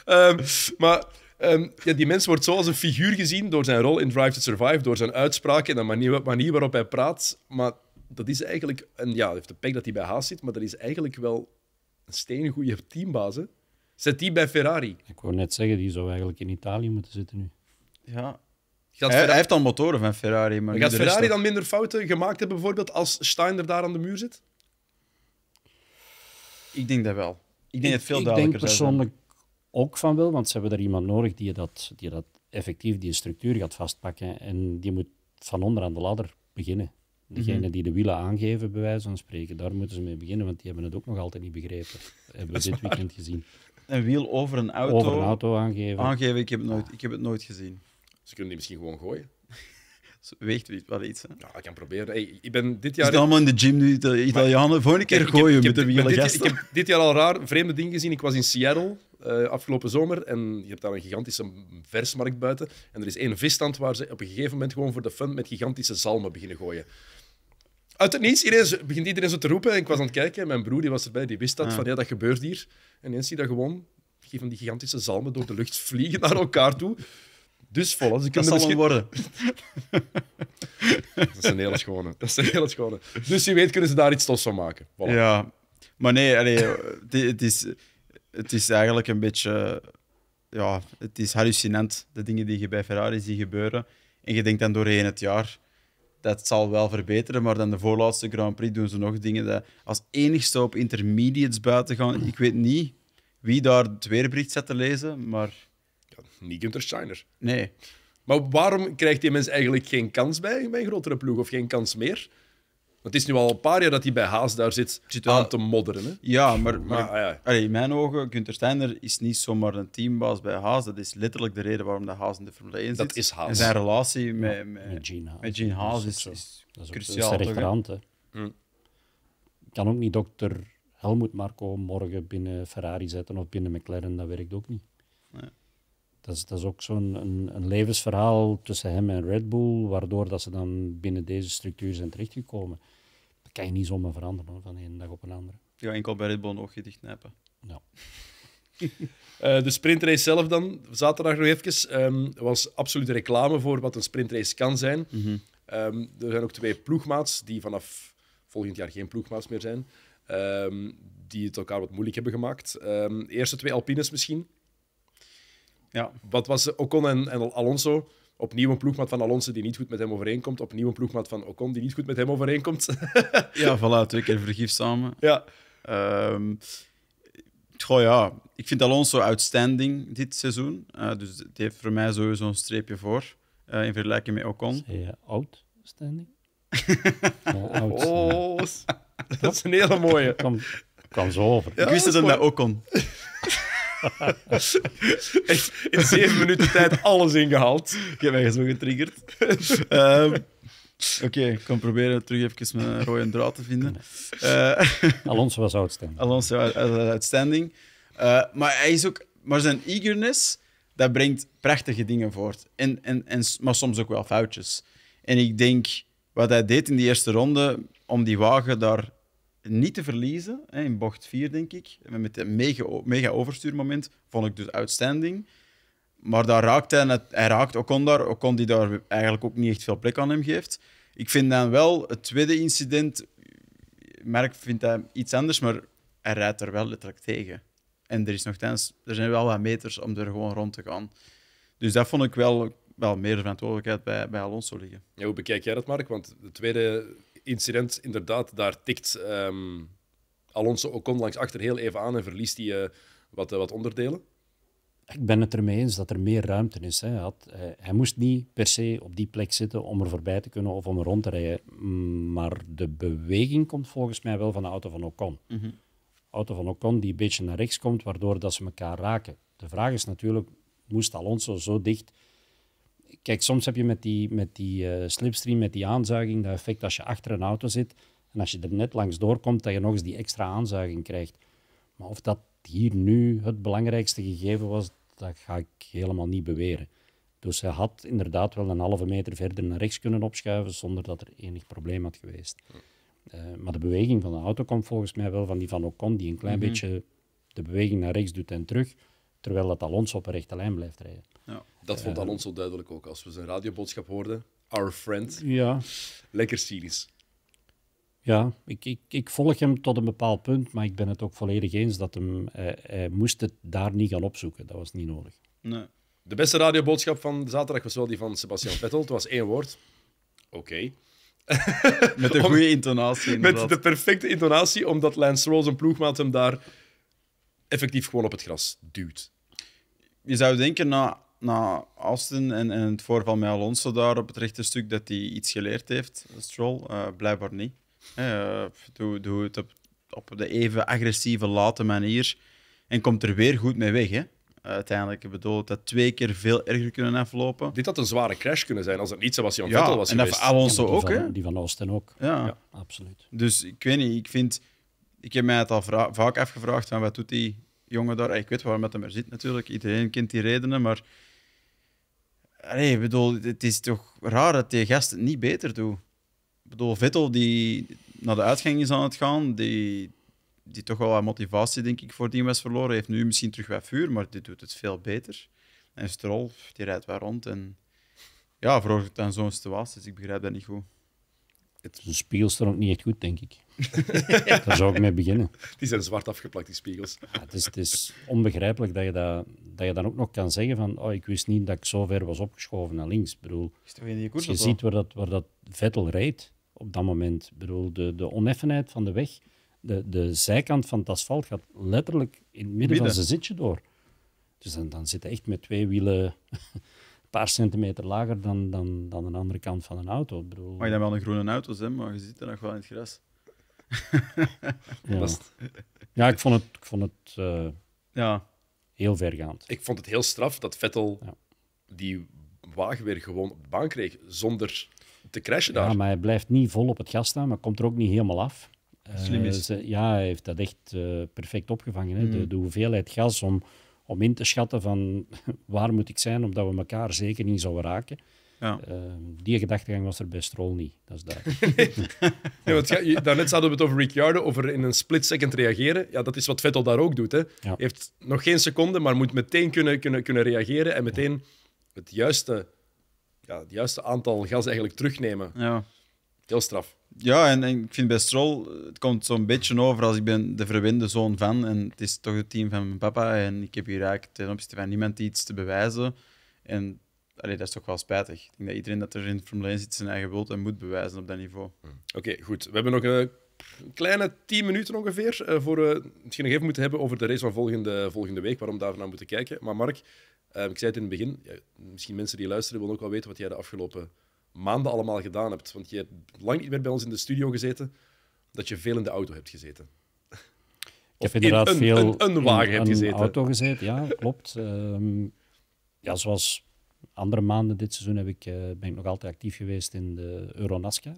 Ehm, maar ehm, ja, die mens wordt zo als een figuur gezien door zijn rol in Drive to Survive, door zijn uitspraken en de manier, waarop hij praat. Maar dat is eigenlijk... En ja, hij heeft de pek dat hij bij Haas zit, maar dat is eigenlijk wel een steengoeie teambase. hè? Zet die bij Ferrari. Ik wou net zeggen, die zou eigenlijk in Italië moeten zitten nu. Ja, hij, heeft dan motoren van Ferrari. Maar gaat Ferrari dan minder fouten gemaakt hebben, bijvoorbeeld, als Steiner daar aan de muur zit? Ik denk dat wel. Ik denk het veel duidelijker Ik denk persoonlijk ook van wel, want ze hebben daar iemand nodig die dat, die dat effectief, die structuur gaat vastpakken. En die moet van onder aan de ladder beginnen. Degene mhm. die de wielen aangeven, bij wijze van spreken, daar moeten ze mee beginnen, want die hebben het ook nog altijd niet begrepen. Dat hebben we dit weekend gezien. Een wiel over een auto, over een auto aangeven. aangeven. ik heb, het nooit, ik heb het nooit gezien. Ze kunnen die misschien gewoon gooien. weegt wel iets. Hè? Ja, ik kan proberen. Hey, ik ben dit jaar... allemaal in de gym nu, de Italianen? een keer gooien met de dit, Ik heb dit jaar al raar vreemde dingen gezien. Ik was in Seattle eh, afgelopen zomer en je hebt daar een gigantische versmarkt buiten. En er is één visstand waar ze op een gegeven moment gewoon voor de fun met gigantische zalmen beginnen gooien. Uit het niets begint iedereen zo te roepen en ik was aan het kijken. En mijn broer die was erbij, die wist dat. Ah. Van ja, dat gebeurt hier. En ineens zie je dat gewoon. een van die gigantische zalmen door de lucht vliegen naar elkaar toe. Dus vol. Ze kunnen dat zal worden. dat is een hele schone. Dat is een hele schone. Dus je weet, kunnen ze daar iets tofs van maken. Ja, maar nee, het, is, het is eigenlijk een beetje... Ja, het is hallucinant, de dingen die je bij Ferrari ziet gebeuren. En je denkt dan doorheen het jaar, dat zal wel verbeteren, maar dan de voorlaatste Grand Prix doen ze nog dingen dat als enigste op intermediates buiten gaan. Ik weet niet wie daar het weerbericht zat te lezen, maar niet Gunter Steiner. Nee. Maar waarom krijgt die mens eigenlijk geen kans bij, een grotere ploeg of geen kans meer? Want het is nu al een paar jaar dat hij bij Haas daar zit, zit aan te modderen. Hè? Ja, maar, maar, in mijn ogen, Gunter Steiner is niet zomaar een teambaas bij Haas. Dat is letterlijk de reden waarom de Haas in de Formule 1 zit. Dat is Haas. En zijn relatie met, met, met, Gene Haas, is, cruciaal. Dat is rechterhand. Hè? Hm. Kan ook niet dokter Helmut Marco morgen binnen Ferrari zetten of binnen McLaren. Dat werkt ook niet dat is, ook zo'n een, een, levensverhaal tussen hem en Red Bull, waardoor dat ze dan binnen deze structuur zijn terechtgekomen. Dat kan je niet zomaar veranderen hoor, van één dag op een andere. Ja, enkel bij Red Bull een oogje Ja. Eh, de sprintrace zelf dan, zaterdag nog even, um, was absoluut reclame voor wat een sprintrace kan zijn. Mhm. Ehm, er zijn ook twee ploegmaats die vanaf volgend jaar geen ploegmaats meer zijn, ehm, die het elkaar wat moeilijk hebben gemaakt. eerste twee Alpines misschien. Ja. Wat was Ocon en, en Alonso? Opnieuw een ploegmaat van Alonso die niet goed met hem overeenkomt. Opnieuw een ploegmaat van Ocon die niet goed met hem overeenkomt. ja, voilà, twee keer vergif samen. Ja. Um, goh, ja. Ik vind Alonso outstanding dit seizoen. Eh, dus het heeft voor mij sowieso een streepje voor eh, in vergelijking met Ocon. je eh, outstanding? out, oh, dat is een hele mooie. Kwam, zo over. ik wist dat het dat ook in zeven minuten tijd alles ingehaald. Ik heb mij zo getriggerd. Ehm, oké, ik kan proberen terug even mijn rode draad te vinden. Eh, Alonso was outstanding. Alonso was eh, eh, outstanding. maar, hij is ook, maar zijn eagerness, dat brengt prachtige dingen voort. En, en, en, maar soms ook wel foutjes. En ik denk, wat hij deed in die eerste ronde, om die wagen daar niet te verliezen, hè, in bocht 4 denk ik. Met een mega, mega overstuurmoment vond ik dus outstanding. Maar daar raakt hij, hij raakt Ocon daar, Ocon die daar eigenlijk ook niet echt veel plek aan hem geeft. Ik vind dan wel het tweede incident, Merk vindt hij iets anders, maar hij rijdt er wel letterlijk tegen. En er, is nog er zijn wel wat meters om er gewoon rond te gaan. Dus dat vond ik wel, wel meer verantwoordelijkheid bij, bij Alonso liggen. hoe bekijk jij dat, Mark? Want de tweede incident inderdaad daar tikt ehm, Alonso Ocon langs achter heel even aan en verliest hij eh, wat, eh, wat onderdelen. Ik ben het ermee eens dat er meer ruimte is. Hè. Hij, had, eh, hij, moest niet per se op die plek zitten om er voorbij te kunnen of om er rond te rijden. Mm, maar de beweging komt volgens mij wel van de auto van Ocon. Mm Auto van Ocon die een beetje naar rechts komt, waardoor dat ze elkaar raken. De vraag is natuurlijk, moest Alonso zo dicht kijk, soms heb je met die, met die eh, slipstream, met die aanzuiging, dat effect als je achter een auto zit en als je er net langs doorkomt, dat je nog eens die extra aanzuiging krijgt. Maar of dat hier nu het belangrijkste gegeven was, dat ga ik helemaal niet beweren. Dus hij had inderdaad wel een halve meter verder naar rechts kunnen opschuiven zonder dat er enig probleem had geweest. Eh, maar de beweging van de auto komt volgens mij wel van die van Ocon, die een klein mhm. beetje de beweging naar rechts doet en terug. Terwijl dat Alonso op een rechte lijn blijft rijden. Ja, dat vond eh, Alonso duidelijk ook. Als we zijn radioboodschap hoorden, our friend, ja. lekker cynisch. Ja, ik, ik, ik, volg hem tot een bepaald punt, maar ik ben het ook volledig eens dat hem, eh, hij, moest het daar niet gaan opzoeken. Dat was niet nodig. Nee. De beste radioboodschap van zaterdag was wel die van Sebastian Vettel. Het was één woord. Oké. Met een goede intonatie. Met de perfecte intonatie, omdat Lance Rose een ploegmaat hem daar effectief gewoon op het gras duwt. Je zou denken, na, na Austin en, en het voorval met Alonso daar op het rechterstuk, dat hij iets geleerd heeft, Stroll. Uh, blijkbaar niet. Eh, doe, doe het op, op de even agressieve, late manier en komt er weer goed mee weg. Hè? uiteindelijk. Ik bedoel, dat twee keer veel erger kunnen aflopen. Dit had een zware crash kunnen zijn als het niet was. ja, Vettel was en geweest. En Alonso ook, hè? Die van Austin ook. ja. absoluut. Dus ik weet niet, ik vind ik heb mij het al vaak afgevraagd van wat doet die jongen daar? Ik weet waarom dat hem er zit natuurlijk, iedereen kent die redenen, maar ik bedoel, het is toch raar dat die gast het niet beter doet. Ik bedoel, Vettel die naar de uitgang is aan het gaan, die, die toch wel wat motivatie denk ik voor die was verloren, heeft nu misschien terug wat vuur, maar die doet het veel beter. En Stroll, die rijdt wel rond en ja, vroeger dan zo'n situatie, dus ik begrijp dat niet goed. De spiegels er ook niet echt goed, denk ik. Daar zou ik mee beginnen. Die zijn zwart afgeplakt, die spiegels. Ja, het, is, het, is, onbegrijpelijk dat je, dat, dat je dan ook nog kan zeggen van oh, ik wist niet dat ik zo ver was opgeschoven naar links. Ik je je ziet waar dat, waar dat Vettel rijdt op dat moment. bedoel, de, de oneffenheid van de weg, de, de zijkant van het asfalt gaat letterlijk in het midden, van zijn zitje door. Dus dan, dan zit je echt met twee wielen paar centimeter lager dan, dan, dan aan de andere kant van een auto. Maar je hebt wel een groene auto, hè, maar je zit er nog wel in het gras. ja. ik vond het, ik vond het eh, ja. heel vergaand. Ik vond het heel straf dat Vettel die wagen weer gewoon op de baan kreeg, zonder te crashen daar. Ja, maar hij blijft niet vol op het gas staan, maar komt er ook niet helemaal af. Slim eh, is. ja, hij heeft dat echt eh, perfect opgevangen. Hè? Mm. de, hoeveelheid gas om om in te schatten van waar moet ik zijn, omdat we elkaar zeker niet zouden raken. Ja. Ehm, die gedachtegang was er bij Stroll niet, dat is duidelijk. nee, daarnet hadden we het over Ricciardo, over in een split second reageren. Ja, dat is wat Vettel daar ook doet. Hè. heeft nog geen seconde, maar moet meteen kunnen, kunnen, kunnen reageren en meteen het juiste, ja, het juiste aantal gas eigenlijk terugnemen. Ja. Heel straf. Ja, en, ik vind bij Stroll, het komt zo'n beetje over als ik ben de verwende zoon van. En het is toch het team van mijn papa. En ik heb hier eigenlijk ten opzichte van niemand iets te bewijzen. En allee, dat is toch wel spijtig. Ik denk dat iedereen dat er in Formule 1 zit zijn eigen wil en moet bewijzen op dat niveau. Hmm. Oké, goed. We hebben nog een kleine 10 minuten ongeveer eh, voor we eh, het nog even moeten hebben over de race van volgende, volgende week, waarom daar naar moeten kijken. Maar Mark, eh, ik zei het in het begin, ja, misschien mensen die luisteren willen ook wel weten wat jij de afgelopen maanden allemaal gedaan hebt. Want je hebt lang bij ons in de studio gezeten, dat je veel in de auto hebt gezeten. Ik heb inderdaad een, veel een, een, wagen in, gezeten. auto gezeten, ja, klopt. Ehm, ja, zoals andere maanden dit seizoen heb ik, eh, ben ik nog altijd actief geweest in de Euronascar.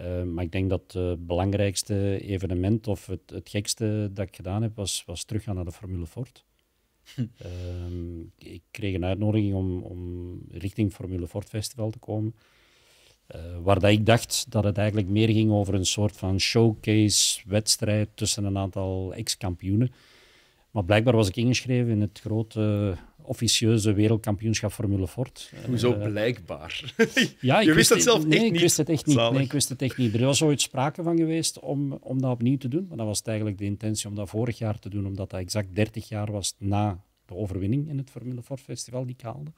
Uh, ehm, maar ik denk dat het eh, belangrijkste evenement of het, gekste dat ik gedaan heb, was, was teruggaan naar de Formule Ford. Ehm, ik kreeg een uitnodiging om, om richting Formule Ford Festival te komen. Eh, waar dat ik dacht dat het eigenlijk meer ging over een soort van showcase-wedstrijd tussen een aantal ex-kampioenen. Maar blijkbaar was ik ingeschreven in het grote officieuze wereldkampioenschap Formule Ford. Hoezo eh, blijkbaar? ja, je wist het zelf echt niet. Ik wist het echt niet. Nee, ik wist het echt niet. Er was ooit sprake van geweest om, om dat opnieuw te doen. Maar dat was eigenlijk de intentie om dat vorig jaar te doen, omdat dat exact 30 jaar was na de overwinning in het Formule Ford Festival die ik haalde.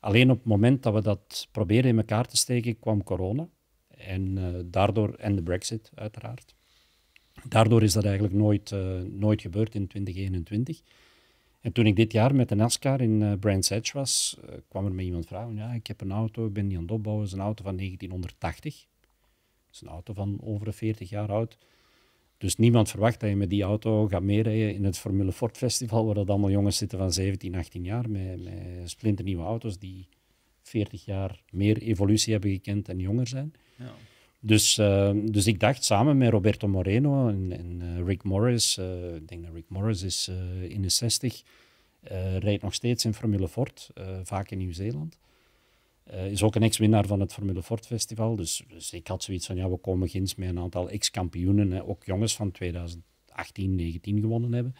Alleen op het moment dat we dat probeerden in elkaar te steken, kwam corona. En, eh, daardoor, en de brexit, uiteraard. Daardoor is dat eigenlijk nooit, eh, nooit gebeurd in 2021. En toen ik dit jaar met de NASCAR in eh, Brands Edge was, eh, kwam er me iemand vragen, ja, ik heb een auto, ik ben die aan het opbouwen, het is een auto van 1980. Het is een auto van over 40 jaar oud. Dus niemand verwacht dat je met die auto gaat meerijden in het Formule Ford Festival, waar dat allemaal jongens zitten van 17, 18 jaar, met, met splinternieuwe auto's die 40 jaar meer evolutie hebben gekend en jonger zijn. Ja. Dus, ehm, dus ik dacht samen met Roberto Moreno en, en eh, Rick Morris, eh, ik denk dat Rick Morris is eh, in de 60, rijdt nog steeds in Formule Ford, vaak in Nieuw-Zeeland. is ook een ex-winnaar van het Formule Ford Festival. Dus, dus ik had zoiets van, ja, we komen ginds met een aantal ex-kampioenen, ook jongens van 2018, 19 gewonnen hebben.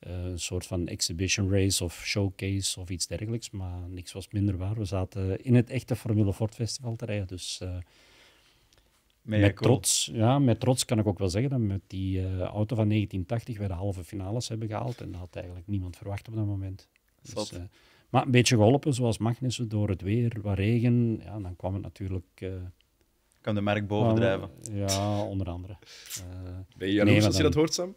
een soort van exhibition race of showcase of iets dergelijks, maar niks was minder waar. We zaten in het echte Formule Ford Festival te rijden, dus... Met, trots, ja, met trots kan ik ook wel zeggen dat met die eh, auto van 1980 we de halve finales hebben gehaald. En dat had eigenlijk niemand verwacht op dat moment. Dus, eh, maar een beetje geholpen, zoals Magnussen, door het weer, wat regen. Ja, dan kwam het natuurlijk... Uh, kan de merk bovendrijven. Ja, onder andere. ben je jaloers als je dat hoort, Sam?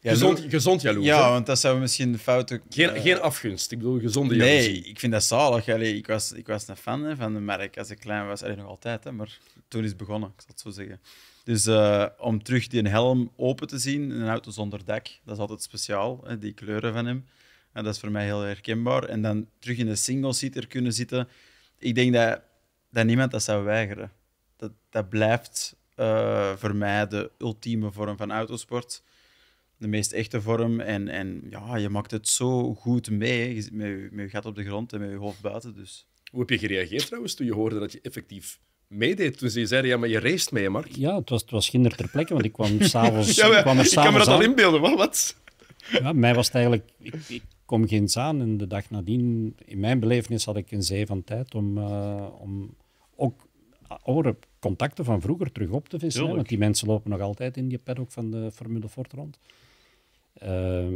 Gezond, gezond jaloers. Ja, want dat zou misschien fouten. Geen, geen afgunst, ik bedoel gezonde jaloers. Nee, ik vind dat zalig. Allee, ik, was, ik was een fan van de merk als ik klein was. Eigenlijk nog altijd, hè, maar is begonnen, ik zal het zo zeggen. Dus eh, om terug die helm open te zien in een auto zonder dek, dat is altijd speciaal, hè, die kleuren van hem. En dat is voor mij heel herkenbaar. En dan terug in een single-seater kunnen zitten. Ik denk dat, dat niemand dat zou weigeren. Dat, dat blijft eh, voor mij de ultieme vorm van autosport. De meest echte vorm. En, en ja, je maakt het zo goed mee. met, je, gat op de grond en met je hoofd buiten. Dus. Hoe heb je gereageerd trouwens toen je hoorde dat je effectief meedeed. toen zeiden, ja, maar je race mee, Mark. Ja, het was, het was ginder ter plekke, want ik kwam s'avonds ja, ik, ik kan me dat al inbeelden, wat? wat? Ja, mij was het eigenlijk... Ik, ik kom geen aan en de dag nadien, in mijn belevenis, had ik een zee van tijd om, eh, om ook oude contacten van vroeger terug op te vissen. want die mensen lopen nog altijd in die paddock van de Formule Ford rond. Eh,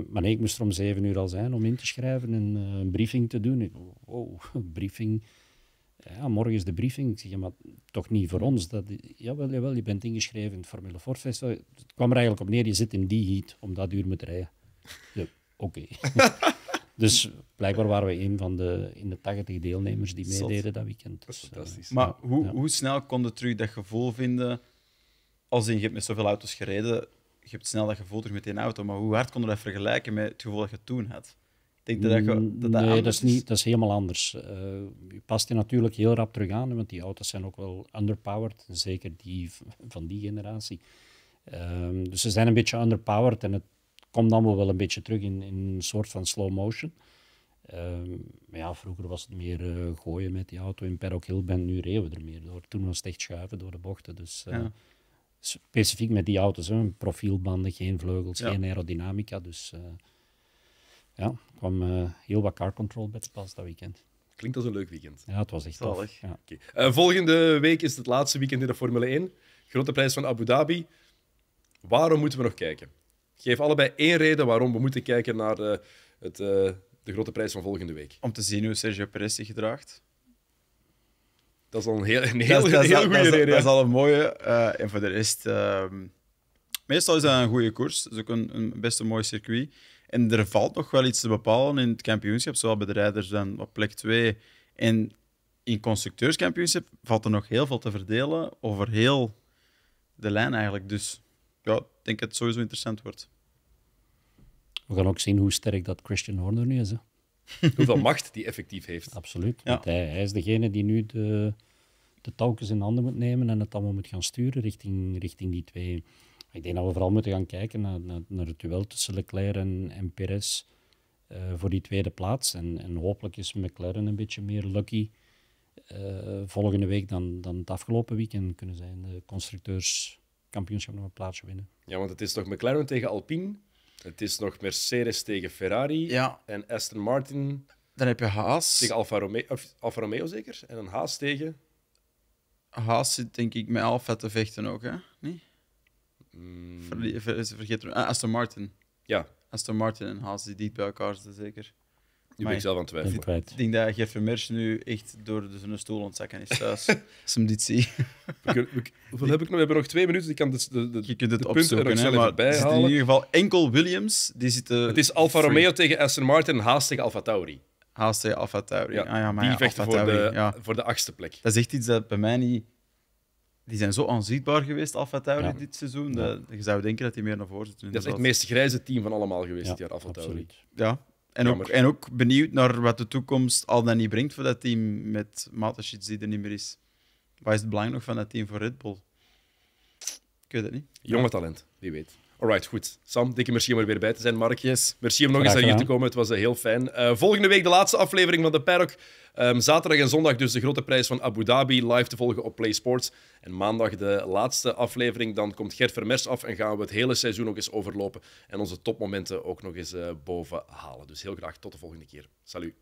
maar nee, ik moest er om zeven uur al zijn om in te schrijven en eh, een briefing te doen. Oh, wow, briefing ja, morgen is de briefing. Ik zeg, maar toch niet voor ons. Dat, jawel, jawel, je bent ingeschreven in het Formule 4 Festival. Het kwam er eigenlijk op neer, je zit in die heat om dat uur moet rijden. Ja, Oké. dus blijkbaar waren we een van de in de 80 deelnemers die meededen dat weekend. Dus, eh, fantastisch. maar hoe, hoe snel kon je terug dat gevoel vinden, als je hebt met zoveel auto's gereden, je hebt snel dat gevoel terug met één auto, maar hoe hard kon je dat vergelijken met het gevoel dat je toen had? denk dat, mm, dat, dat nee, dat is, niet, dat is helemaal anders. Eh, je past je natuurlijk heel rap terug aan, want die auto's zijn ook wel underpowered, zeker die van die generatie. Ehm, dus ze zijn een beetje underpowered en het komt allemaal wel een beetje terug in, in een soort van slow motion. Ehm, maar ja, vroeger was het meer eh, gooien met die auto in Perrock Hill, ben nu reden we er meer door. Toen was het echt schuiven door de bochten. Dus eh, specifiek met die auto's, hè, profielbanden, geen vleugels, geen aerodynamica. Dus ja, kwam eh, heel wat car control bij pas dat weekend. Klinkt als een leuk weekend. Ja, het was echt Zalig. Tof, ja. Eh, volgende week is het laatste weekend in de Formule 1. Grote prijs van Abu Dhabi. Waarom moeten we nog kijken? geef allebei één reden waarom we moeten kijken naar eh, het, de grote prijs van volgende week. Om te zien hoe Sergio Perez zich gedraagt. Dat is al een, heel, een heel, dat, dat, dat, goede reden. Dat is al een mooie. en voor de rest... Ehm, meestal is dat een goede koers. Dat is ook een, een best een mooi circuit. En er valt nog wel iets te bepalen in het kampioenschap, zowel bij de rijders dan op plek 2. En in constructeurskampioenschap valt er nog heel veel te verdelen over heel de lijn eigenlijk. Dus ja, ik denk dat het sowieso interessant wordt. We gaan ook zien hoe sterk dat Christian Horner nu is. Hè? Hoeveel macht die effectief heeft. Absoluut. Ja. Want hij, hij, is degene die nu de, de touwtjes in handen moet nemen en het allemaal moet gaan sturen richting, richting die twee ik denk dat we vooral moeten gaan kijken naar, naar, naar het duel tussen Leclerc en, en Perez eh, voor die tweede plaats. En, en hopelijk is McLaren een beetje meer lucky eh, volgende week dan, dan het afgelopen weekend kunnen zijn. De constructeurskampioenschap nog een plaatsje winnen. Ja, want het is nog McLaren tegen Alpine. Het is nog Mercedes tegen Ferrari. Ja. En Aston Martin. Dan heb je Haas. Tegen Alfa Romeo, Alfa Romeo zeker? En een Haas tegen. Haas zit denk ik met Alfa te vechten ook, hè? vergeet ah, Aston Martin. Ja, Aston Martin en Haas, die diep bij elkaar zitten, zeker. nu ben ik zelf aan twijfel. twijfelen. Ik denk dat Gert Vermeers nu echt door de zijn stoel ontzakken is thuis. Als hem dit zie. We hoeveel heb ik nog? We hebben nog twee minuten. Ik kan de, de, Je kunt het punten er opzoeken, bij in ieder geval enkel Williams. Die zit. Het is Alfa Romeo tegen Aston Martin en tegen Alfa Tauri. Haas tegen Alfa Tauri. Ah ja, maar die ja, voor de, voor de achtste plek. Dat is echt iets dat bij mij niet die zijn zo onzichtbaar geweest, Alfa Tauri, dit seizoen. Eh, je zou denken dat die meer naar voren zitten. Dat is het meest grijze team van allemaal geweest dit jaar, Alfa Tauri. Ja, en ook, en ook, benieuwd naar wat de toekomst al dan niet brengt voor dat team met Mataschits die er niet meer is. Wat is het belang nog van dat team voor Red Bull? Ik weet het niet. Jonge talent, wie weet. Alright, goed. Sam, dikke merci om er weer bij te zijn, Mark. Yes. Merci om nog eens naar hier te komen. Het was eh, heel fijn. Eh, volgende week de laatste aflevering van de Paddock. Ehm, zaterdag en zondag dus de grote prijs van Abu Dhabi live te volgen op Play Sports. En maandag de laatste aflevering. Dan komt Gert Vermers af en gaan we het hele seizoen nog eens overlopen. En onze topmomenten ook nog eens uh, eh, boven halen. Dus heel graag tot de volgende keer. Salut.